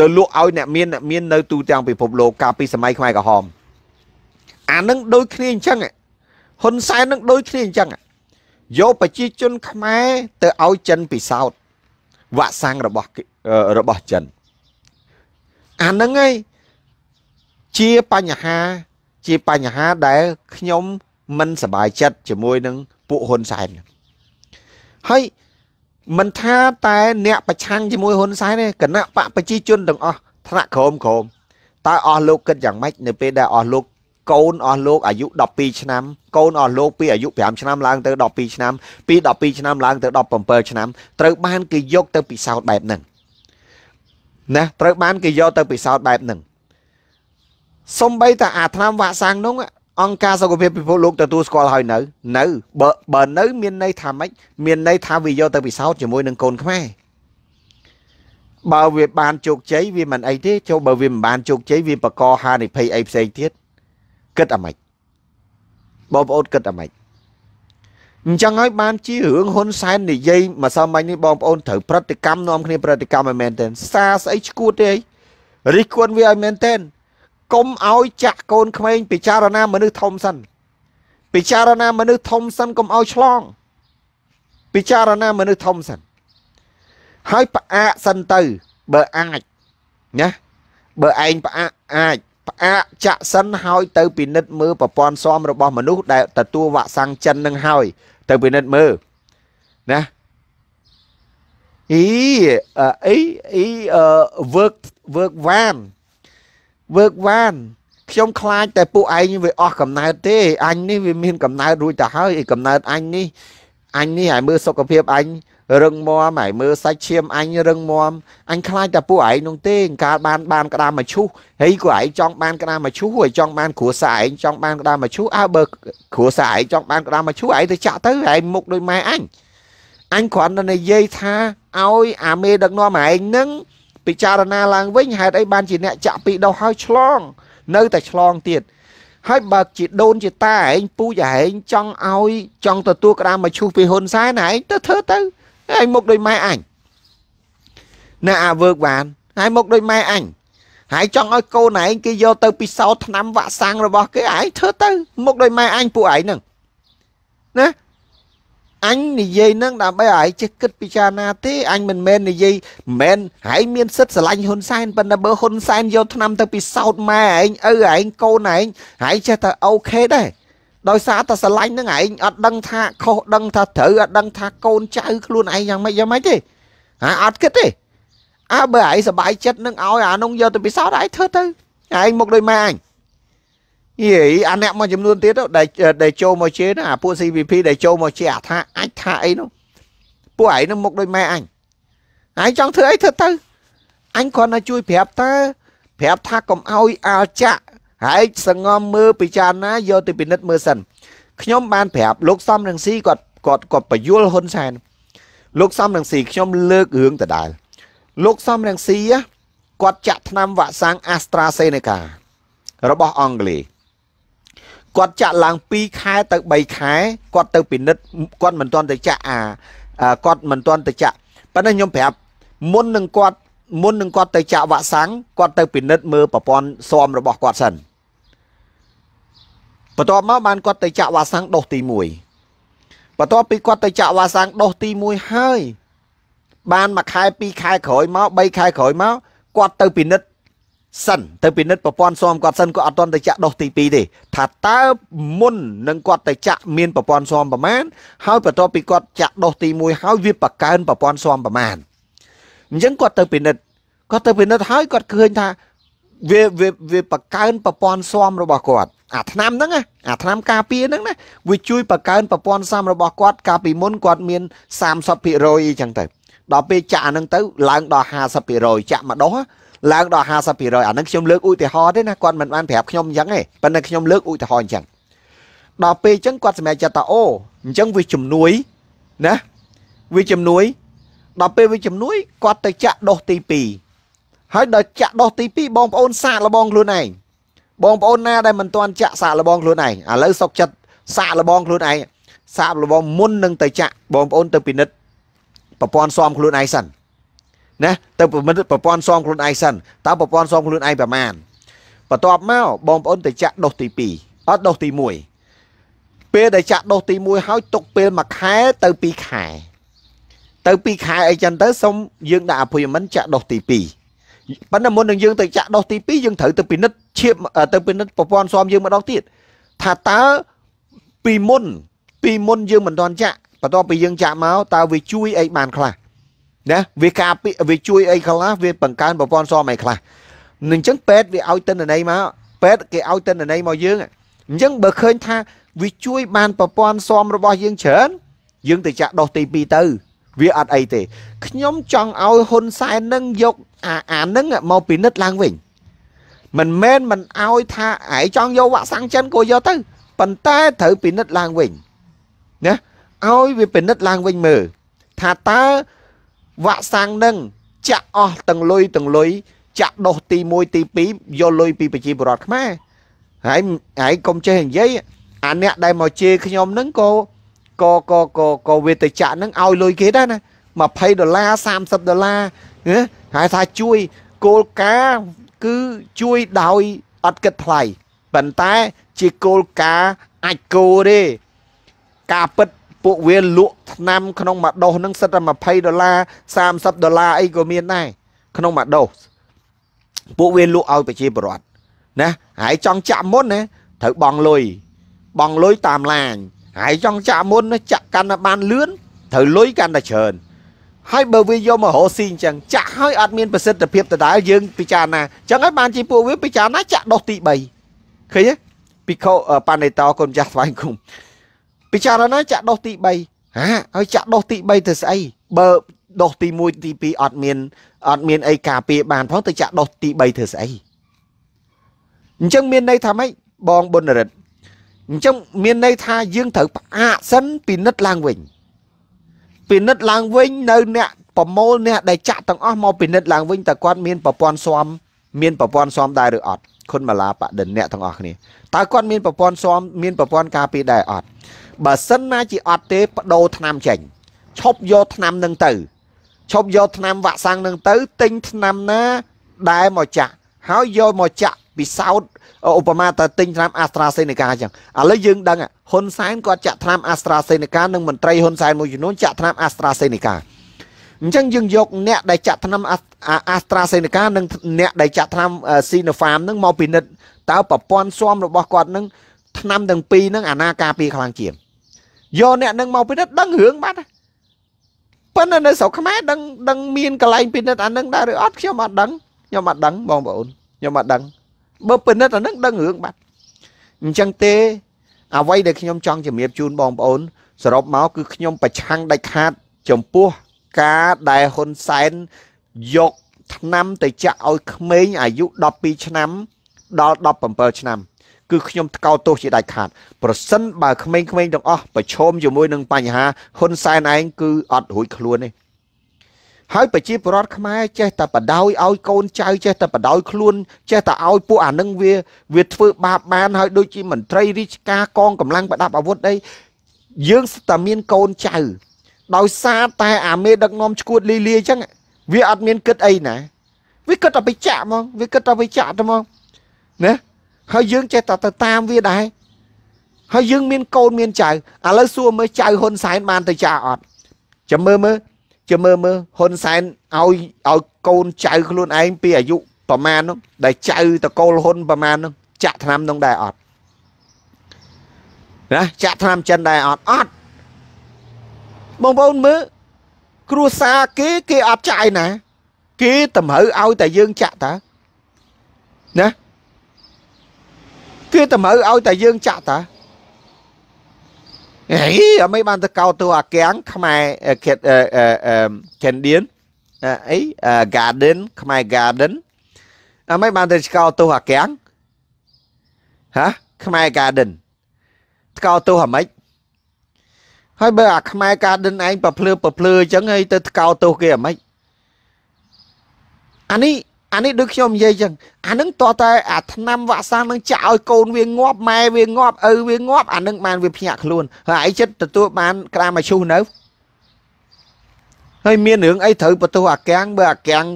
ទៅលក់ឲ្យអ្នកមានអ្នកមាននៅ ទូទាំងពិភពលោកកាលពីសម័យខ្មែរក្រហមអានឹង ដូចគ្នាអញ្ចឹងហ៊ុនសែននឹងដូចគ្នាអញ្ចឹងយកប្រជាជនខ្មែរ ទៅឲ្យចិនពិសោធន៍វាក់សាំងរបស់របស់ចិនអានឹងឯងជាបញ្ហាជាបញ្ហាដែល ខ្ញុំមិនសប្បាយចិត្តជាមួយនឹងពួកហ៊ុនសែន ហើយមិនថាតែអ្នកប្រឆាំងជាមួយហ៊ុនសែនទេគណៈបកប្រជាជនទាំងអស់ថ្នាក់ក្រមក្រមតើអស់លោកគិតយ៉ាងម៉េចនៅពេលដែលអស់លោកកូនអស់លោកអាយុ12ឆ្នាំកូនអស់លោកពីអាយុ5ឆ្នាំឡើងទៅ12ឆ្នាំពី12ឆ្នាំឡើងទៅ17ឆ្នាំត្រូវបានគេយកទៅពិសោធន៍បែបហ្នឹងណាត្រូវបានគេយកទៅពិសោធន៍បែបហ្នឹងសំបីតាអាថ្នាំវ៉ាក់សាំងនោះអង្គការសុខភាពពិភពលោកទទួលស្គាល់ហើយនៅនៅបើបើនៅ មានន័យថាម៉េចមានន័យថាវាយកទៅពិសោធន៍ជាមួយនឹងកូនខ្មែរបើវាបានជោគជ័យវាមិនអីទេ ចូលបើវាមិនបានជោគជ័យវាបកកហានិភ័យអីផ្សេងទៀតគិតអាម៉េចបងប្អូនគិតអាម៉េចអញ្ចឹងហើយបានជារឿងហ៊ុនសែននិយាយម្សិលមិញនេះបងប្អូនត្រូវប្រតិកម្មនាំគ្នា ប្រតិកម្មឲ្យមែនទែនសារស្អីឈួតទេរិះគន់វាឲ្យមែនទែនកុំឲ្យចាក់កូនក្មេង ពិចារណាមនុស្សធំសិនពិចារណាមនុស្សធំសិនកុំឲ្យឆ្លង ពិចារណាមនុស្សធំសិន ហើយផ្អាកសិនទៅបើអាចណាបើឯងផ្អាកអាចផ្អាកចាក់សិនហើយ ទៅពិនិត្យមើលប្រព័ន្ធស៊មរបស់មនុស្សដែលទទួលវ៉ាក់សាំងចិននឹងហើយទៅពិនិត្យមើលណាអីអីអី work work van វើកវ៉ានខ្ញុំខ្លាចតែពួកឯងវាអស់កំណើតទេអញនេះវាមានកំណើតរួចទៅហើយឯកំណើតអញនេះអញនេះឲ្យមើលសុខភាពអញរឹងមាំហើយមើលសាច់ឈាមអញរឹងមាំអញខ្លាចតែពួកឯងនោះទេកាលបានបានក្តាមមកឈូសហើយក៏ឯងចង់បានក្តាមមកឈូសហើយចង់បានគ្រួសារឯងចង់បានក្តាមមកឈូសអើបើគ្រួសារឯងចង់បានក្តាមមកឈូសឯងទៅចាក់ទៅឯងមុខដោយម៉ែអញអញគ្រាន់តែនិយាយថាឲ្យ អាមេដឹកនាំឯងនឹងពិចារណាឡើងវិញហេតុអីបានជាអ្នកចាក់ពីដោះហើយឆ្លងនៅតែឆ្លងទៀតហើយបើជាដូនជាតាឯងពូចឯងចង់ឲ្យចង់ទទួលក្តាមមកឈូសពីហ៊ុនសែនឯងទៅធ្វើទៅឯងមកដោយម៉ែអញណាអាវើកបានហើយមកដោយម៉ែអញហើយចង់ឲ្យកូនឯងគេយកទៅពិសោធន៍ឆ្នាំវាក់សាំងរបស់គេឯងធ្វើទៅ មកដោយម៉ែអញពួកឯងហ្នឹងណាអញនិយាយនឹងដើម្បីឲ្យចេះគិតពិចារណាទេអញមិនមែននិយាយមិនមែនហើយមាន សិទ្ធស្រឡាញ់ហ៊ុនសែនប៉ុន្តែបើហ៊ុនសែនយកឆ្នាំទៅពិសោធន៍ម៉ែឯងឪឯងកូនឯងហើយចេះតែអូខេដែរដោយសារតែស្រឡាញ់នឹងឯងអត់ដឹងថាខុសដឹងថាត្រូវអត់ដឹងថាកូនចៅខ្លួនឯងយ៉ាងម៉េចយ៉ាងម៉េចទេហ่าអត់គិតទេអើបើឯងសบายចិត្តនឹងឲ្យអានោះយកទៅពិសោធន៍ឯងធ្វើទៅឯងមកដោយម៉ែឯងយីអាអ្នកមួយចំនួនទៀតដែលដែលចូលមកជេណាពួក CVP ដែលចូលមកជេអាថាអាចថាអីនោះពួកឯងនឹងមកដូចម៉ែអញហើយចង់ធ្វើអីធ្វើទៅអញគ្រាន់តែជួយប្រាប់តើប្រាប់ថាកុំអោយអាលចាក់ហើយសងំមើលពិចារណាយកទៅពិនិត្យមើលសិនខ្ញុំបានប្រាប់លោកសំរងស៊ីគាត់គាត់គាត់បញ្យលហ៊ុនសែនលោកសំរងស៊ីខ្ញុំលើករឿងដដែលលោកសំរងស៊ីគាត់ចាក់ថ្នាំវ៉ាក់សាំង AstraZeneca របស់អង់គ្លេសគាត់ចាក់ឡើង2ខែទៅ3ខែគាត់ទៅពិនិត្យគាត់មិនទាន់ទៅចាក់អាគាត់មិនទាន់ទៅចាក់ប៉ុន្តែខ្ញុំប្រាប់មុននឹងគាត់មុននឹងគាត់ទៅចាក់វ៉ាក់សាំងគាត់ទៅពិនិត្យមើលប្រព័ន្ធស៊ាំរបស់គាត់សិនបន្ទាប់មកបានគាត់ទៅចាក់វ៉ាក់សាំងដុសទី1បន្ទាប់ពីគាត់ទៅចាក់វ៉ាក់សាំងដុសទី1ហើយបានមួយខែពីរខែក្រោយមក3ខែក្រោយមកគាត់ទៅពិនិត្យសិនទៅពិនិត្យប្រព័ន្ធស៊មគាត់សិនគាត់អត់ទាន់ទៅចាក់ដុសទី2ទេថាតើមុននឹងគាត់ទៅចាក់មានប្រព័ន្ធស៊មប្រមាណហើយបន្ទាប់ពីគាត់ចាក់ដុសទី1ហើយវាបកើនប្រព័ន្ធស៊មប្រមាណអញ្ចឹងគាត់ទៅពិនិត្យគាត់ទៅពិនិត្យហើយគាត់ឃើញថាវាវាវាបកើនប្រព័ន្ធស៊មរបស់គាត់អាឆ្នាំហ្នឹងអាឆ្នាំការពារហ្នឹងណាវាជួយបកើនប្រព័ន្ធស៊មរបស់គាត់កាលពីមុនគាត់មាន30%អីចឹងទៅដល់ពេលចាក់អាហ្នឹងទៅឡើងដល់50%ចាក់មកដុសឡើងដល់50%អានឹងខ្ញុំលើកឧទាហរណ៍ទេណាគាត់មិនបានប្រាប់ខ្ញុំអញ្ចឹងទេប៉ុន្តែខ្ញុំលើកឧទាហរណ៍អញ្ចឹងដល់ពេលអញ្ចឹងគាត់សម្រេចចិត្តថាអូអញ្ចឹងវាជំនួយណាវាជំនួយដល់ពេលវាជំនួយគាត់ទៅចាក់ដុសទី2ហើយដល់ចាក់ដុសទី2បងប្អូនសាកលបងខ្លួនឯងបងប្អូនណាដែលមិនទាន់ចាក់សាកលបងខ្លួនឯងឥឡូវសុកចិត្តសាកលបងខ្លួនឯងសាកលបងមុននឹងទៅចាក់បងប្អូន ទៅពិនិត្យប្រព័ន្ធស៊ាំខ្លួនឯងសិនណាទៅប្រមិតប្រព័ន្ធសមខ្លួនឯងសិនតើប្រព័ន្ធសមខ្លួនឯងប្រមាណបន្ទាប់មកបងប្អូនទៅចាក់ដុសទី2អត់ដុសទី1ពេលដែលចាក់ដុសទី1ហើយຕົកពេល1ខែទៅ2ខែទៅ2ខែអីចឹងទៅសូមយើងដាក់ appointment ចាក់ដុសទី2ប៉ុន្តែមុននឹងយើងទៅចាក់ដុសទី2យើងត្រូវទៅពិនិត្យឈាបទៅពិនិត្យប្រព័ន្ធសមយើងម្ដងទៀតថាតើពីមុន ពីមុនយើងមិនទាន់ចាក់បន្ទាប់ពីយើងចាក់មកតើវាជួយអីបានខ្លះណាវាការពាក្យវាជួយអីខ្លះវាបង្កើនប្រព័ន្ធសមអីខ្លះអញ្ចឹងពេទ្យវាឲ្យតិន្នន័យមកពេទ្យគេឲ្យតិន្នន័យមកយើងអញ្ចឹងបើឃើញថាវាជួយបានប្រព័ន្ធសមរបស់យើងច្រើន យើងទៅចាក់ដោះទី2ទៅវាអត់អីទេខ្ញុំចង់ឲ្យហ៊ុនសែននឹងយក អាអានឹងមកពិនិត្យឡើងវិញ មិនមែនមិនឲ្យថាឯងចង់យកវ៉ាក់សាំងចិនក៏យកទៅប៉ុន្តែត្រូវពិនិត្យឡើងវិញណាឲ្យវាពិនិត្យឡើងវិញមើលថាតើវាក់សាំងនឹងចាក់អស់ទាំងលុយទាំងលុយចាក់ដុសទី1ទី2យកលុយពីប្រជាពលរដ្ឋខ្មែរហើយហើយកុំចេះនិយាយអាអ្នកដែលមកជេរខ្ញុំហ្នឹងក៏ក៏ក៏ក៏ក៏វាទៅចាក់ហ្នឹងឲ្យលុយគេដែរណា20ដុល្លារ30ដុល្លារហើយថាជួយគោលការណ៍គឺជួយដោយអត់គិតថ្លៃប៉ុន្តែជាគោលការណ៍អាចគោទេការពិតពួកវាលក់ថ្នាំក្នុងមួយដុសហ្នឹងសិតតែ20ដុល្លារ30ដុល្លារអីក៏មានដែរក្នុងមួយដុសពួកវាលក់ឲ្យប្រជាពលរដ្ឋណាហើយចង់ចាក់មុនណាត្រូវបងលុយបងលុយតាមឡាញហើយចង់ចាក់មុនណាចាក់កាន់តែបានលឿនត្រូវលុយកាន់តែច្រើនហើយបើវាយកមករកស៊ីអញ្ចឹងចាក់ឲ្យអត់មានប្រសិទ្ធភាពដដែលយើងពិចារណាអញ្ចឹងហើយបានជាពួកវាពិចារណាចាក់ដុសទី3ឃើញទេពីខោប៉ានេតោកូនចាស់ស្វែងគុំពិចារណាចាក់ដុសទី3ហាហើយចាក់ដុសទី3ទៅស្អីបើដុសទី1ទី2អត់មានអត់មានអីការពារបានផងទៅចាក់ដុសទី3ធ្វើស្អីអញ្ចឹងមានន័យថាម៉េចបងបុណរិទ្ធអញ្ចឹងមានន័យថាយើងត្រូវផ្អាកសិនពិនិត្យឡើងវិញពិនិត្យឡើងវិញ នៅអ្នកប្រមូលអ្នកដែលចាក់ទាំងអស់មកពិនិត្យឡើងវិញតើគាត់មានប្រព័ន្ធស៊ាំមានប្រព័ន្ធស៊ាំដែរឬអត់ខុនមាឡាបដិនអ្នកទាំងអស់គ្នាតើគាត់មានប្រព័ន្ធស៊ាំមានប្រព័ន្ធការពារដែរអត់បើសិនណាជាអត់ទេបដូរឆ្នាំចេញឈប់យកឆ្នាំនឹងទៅឈប់យកឆ្នាំវាក់សាំងនឹងទៅទិញឆ្នាំណាដែលមកចាក់ហើយយកមកចាក់ពិសោធន៍ឧបមាទៅទិញឆ្នាំ AstraZeneca អញ្ចឹងឥឡូវយើង ដឹងហ៊ុនសែនគាត់ចាក់ឆ្នាំ AstraZeneca និងមន្ត្រីហ៊ុនសែនមួយចំនួនចាក់ឆ្នាំ AstraZeneca អញ្ចឹងយើងយកអ្នកដែលចាក់ថ្នាំ AstraZeneca និងអ្នកដែលចាក់ថ្នាំ Sinopharm នឹងមកពិនិត្យតើប្រព័ន្ធស៊ាំរបស់គាត់នឹងថ្នាំទាំងពីរនឹងអាណាការពារខ្លាំងជាងយកអ្នកនឹងមកពិនិត្យដឹងរឿងបាត់ប៉ុន្តែនៅស្រុកខ្មែរដឹងដឹងមានកន្លែងពិនិត្យអានឹងដែរឬអត់ខ្ញុំអត់ដឹងខ្ញុំអត់ដឹងបងប្អូនខ្ញុំអត់ដឹងបើពិនិត្យអានឹងដឹងរឿងបាត់អញ្ចឹងទេ អ្វីដែលខ្ញុំចង់ជំរាបជូនបងប្អូនសរុបមកគឺខ្ញុំ ប្រឆាំងដាច់ខាត ចំពោះការដែលហ៊ុនសែនយកឆ្នាំទៅចាក់ឲ្យក្មេងអាយុ12ឆ្នាំដល់17ឆ្នាំគឺខ្ញុំថ្កោលទោសជាដាច់ខាតប្រសិនបើក្មេងៗទាំងអស់ប្រឈមជាមួយនឹងបញ្ហាហ៊ុនសែនឯងគឺអត់រួចខ្លួនទេហើយប្រជាពលរដ្ឋខ្មែរចេះតែបដោយឲ្យកូនចៅ ចេះតែបដោយខ្លួនចេះតែឲ្យពួកអានឹងវាវាធ្វើបាបបានហើយដូចជាមន្ត្រីរាជការកងកម្លាំងប្រដាប់អាវុធអីយើងស្ទើរមានកូនចៅ ដោយសារតែអាមេដឹកនាំឈួតលីលាអញ្ចឹងវាអត់មានគិតអីណាវាគិតតែបិចាក់ហ្មងវាគិតតែបិចាក់ហ្មងណាហើយយើងចេះតែទៅតាមវាដែរហើយយើងមានកូនមាន ចៅឥឡូវសួរមើលចៅហ៊ុនសែនបាន ទៅចាអត់ចាំមើលមើលចាំមើលមើលហ៊ុនសែនឲ្យឲ្យកូនចៅខ្លួនឯងពីអាយុប្រមាណនោះដែលចៅតកូលហ៊ុនប្រមាណនោះចាក់ឆ្នាំនោះដែរអត់ណាចាក់ឆ្នាំចិនដែរអត់អត់បងប្អូនមើលគ្រួសារគេគេអត់ចាយណាគេតម្រូវឲ្យតែយើងចាក់តាណាវាតម្រូវឲ្យតែយើងចាក់តាអីអមេបានទៅកោតទៅអាកាំងខ្មែរខេតខេនឌៀនអី garden ខ្មែរ garden អមេបានទៅឆ្កោតទៅអាកាំងហាខ្មែរ garden ថ្កោតទៅអាម៉េចហើយបើអាខ្មែរ garden ឯងប្រភ្លឺប្រភ្លឺអញ្ចឹងហើយទៅថ្កោតទៅគេអាម៉េចអានេះអានេះដូចខ្ញុំនិយាយចឹងអានឹងតតែអាឆ្នាំវាក់សាំងនឹងចាក់ឲ្យកូនវាងាប់ម៉ែវាងាប់ឪវាងាប់អានឹងបានវាភ្ញាក់ខ្លួន ហើយអីចិត្តទទួលបានក្រាមអាឈូសនៅហើយមានរឿងអីត្រូវបន្ទោសអាកាំងបើអាកាំង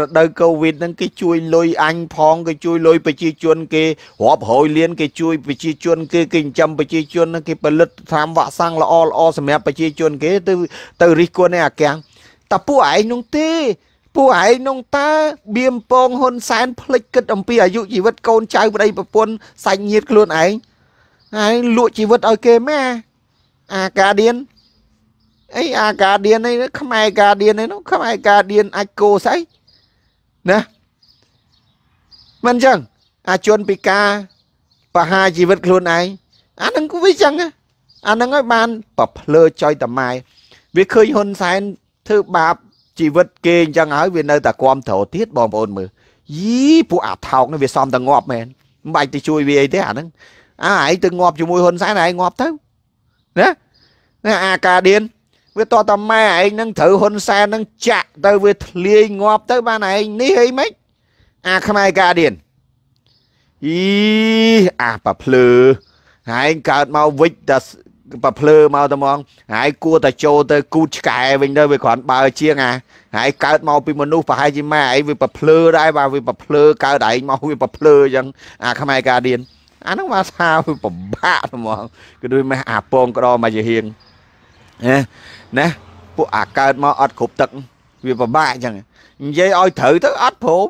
រដូវកូវីដហ្នឹងគេជួយលុយអញ ផងគេជួយលុយប្រជាជន គេរាប់រយលានគេជួយប្រជាជនគេគេចិញ្ចឹមប្រជាជនគេផលិតតាមវាក់សាំងល្អល្អសម្រាប់ប្រជាជនគេទៅ ទៅរិះគន់ឯអាកាំងតាពួកឯងនោះទេពួកឯងនោះតើបៀមពងហ៊ុនសែនភ្លេចគិត អំពីអាយុជីវិតកូនចៅប្តីប្រពន្ធសាច់ញាតិខ្លួនឯងហើយលក់ជីវិតឲ្យគេម៉ែអាកាឌៀនអីអាកាឌៀននេះខ្មែរកាឌៀននេះនោះខ្មែរកាឌៀនអាចគោស្អីណាមិនចឹង អាជនពិការបហាជីវិតខ្លួនឯងអានឹងគឺវាចឹង អានឹងឲ្យបានប្រភ្លើចុយតម៉ែវាឃើញហ៊ុនសែនធ្វើបាបជីវិតគេអញ្ចឹងហើយវានៅតែគ្រប់ត្រូវទៀតបងប្អូនមើលយីពួកអាថោកនេះវាសំតែងាប់មែនមិនបាច់ទៅជួយវាអីទេអាហ្នឹងអាឯងទៅងាប់ជាមួយហ៊ុនសែនឯងងាប់ទៅណាណាអាកាឌៀនវាតតម៉ែឯងនឹងត្រូវហ៊ុនសែននឹងចាក់ទៅវាធ្លាយងាប់ ទៅបានឯងនេះអីមិនអាខ្មែរកាឌៀនអីអាប៉ភ្លឺឯងកើតមកវិចតែប្រភ្លើមកតែហ្មងហើយគួរតែចូលទៅគូតឆ្កែវិញទៅវាគ្រាន់បើ ជាងអាហើយកើតមកពីមនុស្សប្រហែលជាម៉ែឯងវាប្រភ្លើដែរបាទវាប្រភ្លើកើតឯងមកវាប្រភ្លើអញ្ចឹងអាខ្មែរកាឌៀនអាហ្នឹងវាថាវាពិបាកហ្មងគឺដូចម៉ែអាពងក្តរមកជាហៀងណាណាពួកអាកើតមកអត់គ្រប់ទឹកវាពិបាកអញ្ចឹងនិយាយឲ្យត្រូវទៅអត់ព្រម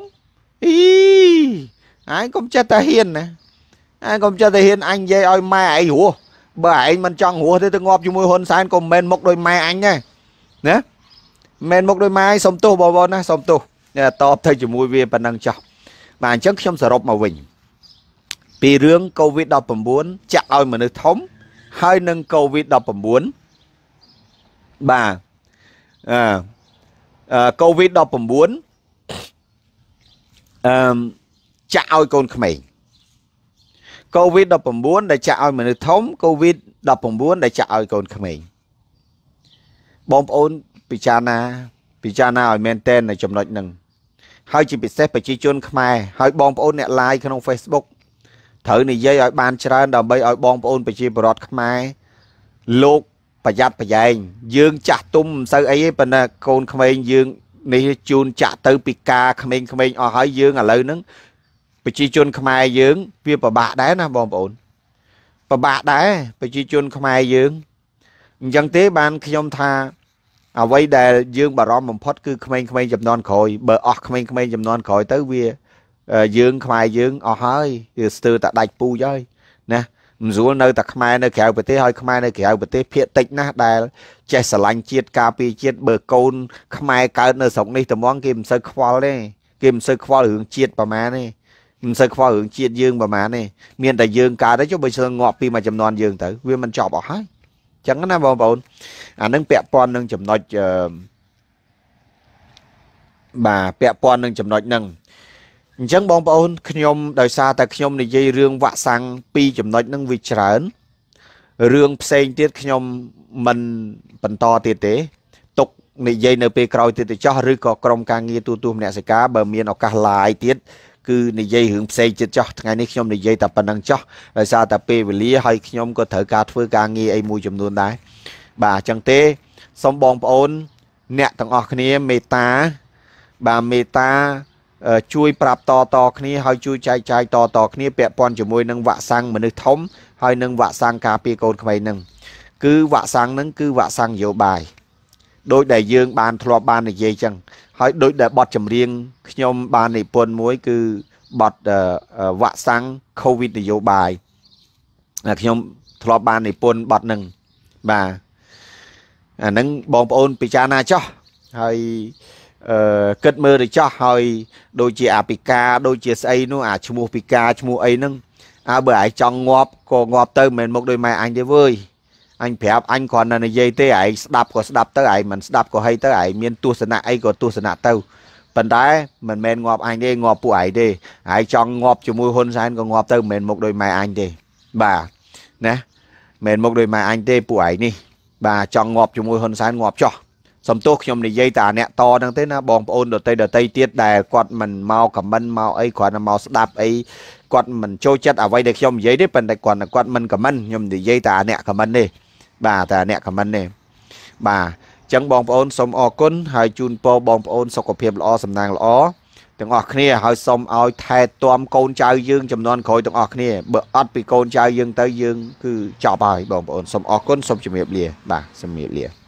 អ៊ីអាយកុំចិត្តតែហ៊ានណាអាយកុំចិត្តតែហ៊ានអញនិយាយឲ្យម៉ែឯងរស់បើឯងមិនចង់រស់ទេទៅងាប់ជាមួយហ៊ុនសែនក៏មិនមែនមកដោយម៉ែអញដែរណាមិនមែនមកដោយម៉ែសុំទោសបងប្អូនណាសុំទោសតបទៅជាមួយវាប៉ុណ្ណឹងចោះបាទអញ្ចឹងខ្ញុំសរុបមកវិញពីរឿង COVID-19 ចាក់ឲ្យមនុស្សធំ ហើយនឹង COVID-19 បាទអឺ COVID-19 អឺចាក់ឲ្យកូនក្មេង COVID-19 ដែលចាក់ឲ្យមនុស្សធំ COVID-19 ដែលចាក់ឲ្យកូនក្មេងបងប្អូនពិចារណា ពិចារណាឲ្យមែនតែននៅចំណុចហ្នឹងហើយជាពិសេសប្រជាជនខ្មែរហើយបងប្អូនអ្នក live ក្នុង Facebook ត្រូវនិយាយឲ្យបានច្រើនដើម្បីឲ្យបងប្អូនប្រជាពលរដ្ឋខ្មែរលោកប្រយ័ត្នប្រយែងយើងចាស់ទុំមិនសូវអីទេប៉ុន្តែកូនក្មេងយើង នេះជូនចាក់ទៅពីការក្មេងៗអស់ហើយយើងឥឡូវហ្នឹងប្រជាជនខ្មែរយើងវាពិបាកដែរណាបងប្អូនពិបាកដែរប្រជាជនខ្មែរយើងអញ្ចឹងទេបានខ្ញុំថាអ្វីដែល យើងបារម្ភបំផុតគឺក្មេងៗចំនួនក្រោយបើអស់ក្មេងៗចំនួនក្រោយទៅវាយើងខ្មែរយើងអស់ហើយវាស្ទើរតែដាច់ពូជហើយណាមិនស្រួលនៅតែខ្មែរនៅក្រៅប្រទេសហើយខ្មែរនៅក្រៅប្រទេសភាគតិច ណាស់ដែលចេះស្រឡាញ់ជាតិការពារជាតិបើកូនខ្មែរកើតនៅស្រុកនេះត្មងគេមិនសូវខ្វល់ទេគេមិនសូវខ្វល់រឿងជាតិប្រមាណទេមិនសូវខ្វល់រឿងជាតិយើងប្រហែលទេមានតែយើងកើតទៅចុះបើស្ងងាប់ពីមួយចំនួនយើងទៅវាមិនចប់អស់ហើយចឹងណាបងប្អូនអានឹងពាក់ព័ន្ធនឹងចំណុចបាទពាក់ព័ន្ធនឹងចំណុចហ្នឹងអញ្ចឹងបងប្អូនខ្ញុំដោយសារតែខ្ញុំនិយាយរឿងវាក់សាំងពីចំណុចហ្នឹងវាច្រើនរឿងផ្សេងទៀតខ្ញុំមិនបន្តទៀតទេទុកនិយាយនៅពេលក្រោយទៀតទៅចោះឬក៏ក្រុមការងារទូទួលមនសិការបើមានឱកាស live ទៀតគឺនិយាយរឿងផ្សេងទៀតចោះថ្ងៃនេះខ្ញុំនិយាយតែប៉ុណ្្នឹងចោះដោយសារតែពេលវេលា ហើយខ្ញុំក៏ត្រូវការធ្វើការងារអីមួយចំនួនដែរបាទអញ្ចឹងទេសូមបងប្អូន អ្នកទាំងអស់គ្នាមេត្តាបាទមេត្តាជួយប្រាប់តតគ្នាហើយជួយចែកចាយតតគ្នាពាក់ព័ន្ធជាមួយនឹងវាក់សាំងមនុស្សធំហើយនឹងវាក់សាំងការពារកូនក្មេងនឹងគឺវាក់សាំងនឹងគឺវាក់សាំងយោបាយដោយដែលយើងបានធ្លាប់បាននិយាយចឹងហើយដោយដែលបទចម្រៀងខ្ញុំបាននិពន្ធមួយគឺបទវ៉ាក់សាំង COVID នយោបាយខ្ញុំធ្លាប់បាននិពន្ធបទហ្នឹងបាទអាហ្នឹងបងប្អូនពិចារណាចោះហើយអឺគិតមើលទៅចោះហើយដូចជាអាពិការដូចជាស្អីនោះអាឈ្មោះពិការឈ្មោះអីហ្នឹងអើបើឯងចង់ងាប់ក៏ងាប់ទៅមិនមែនមកដោយម៉ែអញទេវើយអញប្រាប់អញគ្រាន់តែនិយាយទេឯងស្ដាប់ក៏ស្ដាប់ទៅឯងមិនស្ដាប់ក៏ហីទៅឯងមានទស្សនៈអីក៏ទស្សនៈទៅប៉ុន្តែមិនមែនងាប់អញទេងាប់ពួកឯងទេឯងចង់ងាប់ជាមួយហ៊ុនសែនក៏ងាប់ទៅមិនមែនមកដោយម៉ែអញទេបាទណាមិនមកដោយម៉ែអញទេពួកឯងនេះបាទចង់ងាប់ជាមួយហ៊ុនសែនងាប់ចោះសំទោសខ្ញុំនិយាយតាអ្នកតហ្នឹងទេណាបងប្អូនដតីដតីទៀតដែលគាត់មិនមកខមមិនមកអីគ្រាន់តែមកស្ដាប់អីគាត់មិនចូលចិត្តអ្វីដែលខ្ញុំនិយាយទេប៉ុន្តែគាត់គាត់មិនខមមិនខ្ញុំនិយាយតាអ្នកខមមិនទេបាទតែអ្នកខមមិនទេបាទអញ្ចឹងបងប្អូនសូមអរគុណហើយជូនពរបងប្អូនសុខភាពល្អសំណាងល្អទាំងអស់គ្នាហើយសូមឲ្យថែទាំកូនចៅយើងចំនួនក្រោយទាំងអស់គ្នាបើអត់ពីកូនចៅយើងទៅយើងគឺចប់ហើយបងប្អូនសូមអរគុណសូមជម្រាបលា បាទជម្រាបលា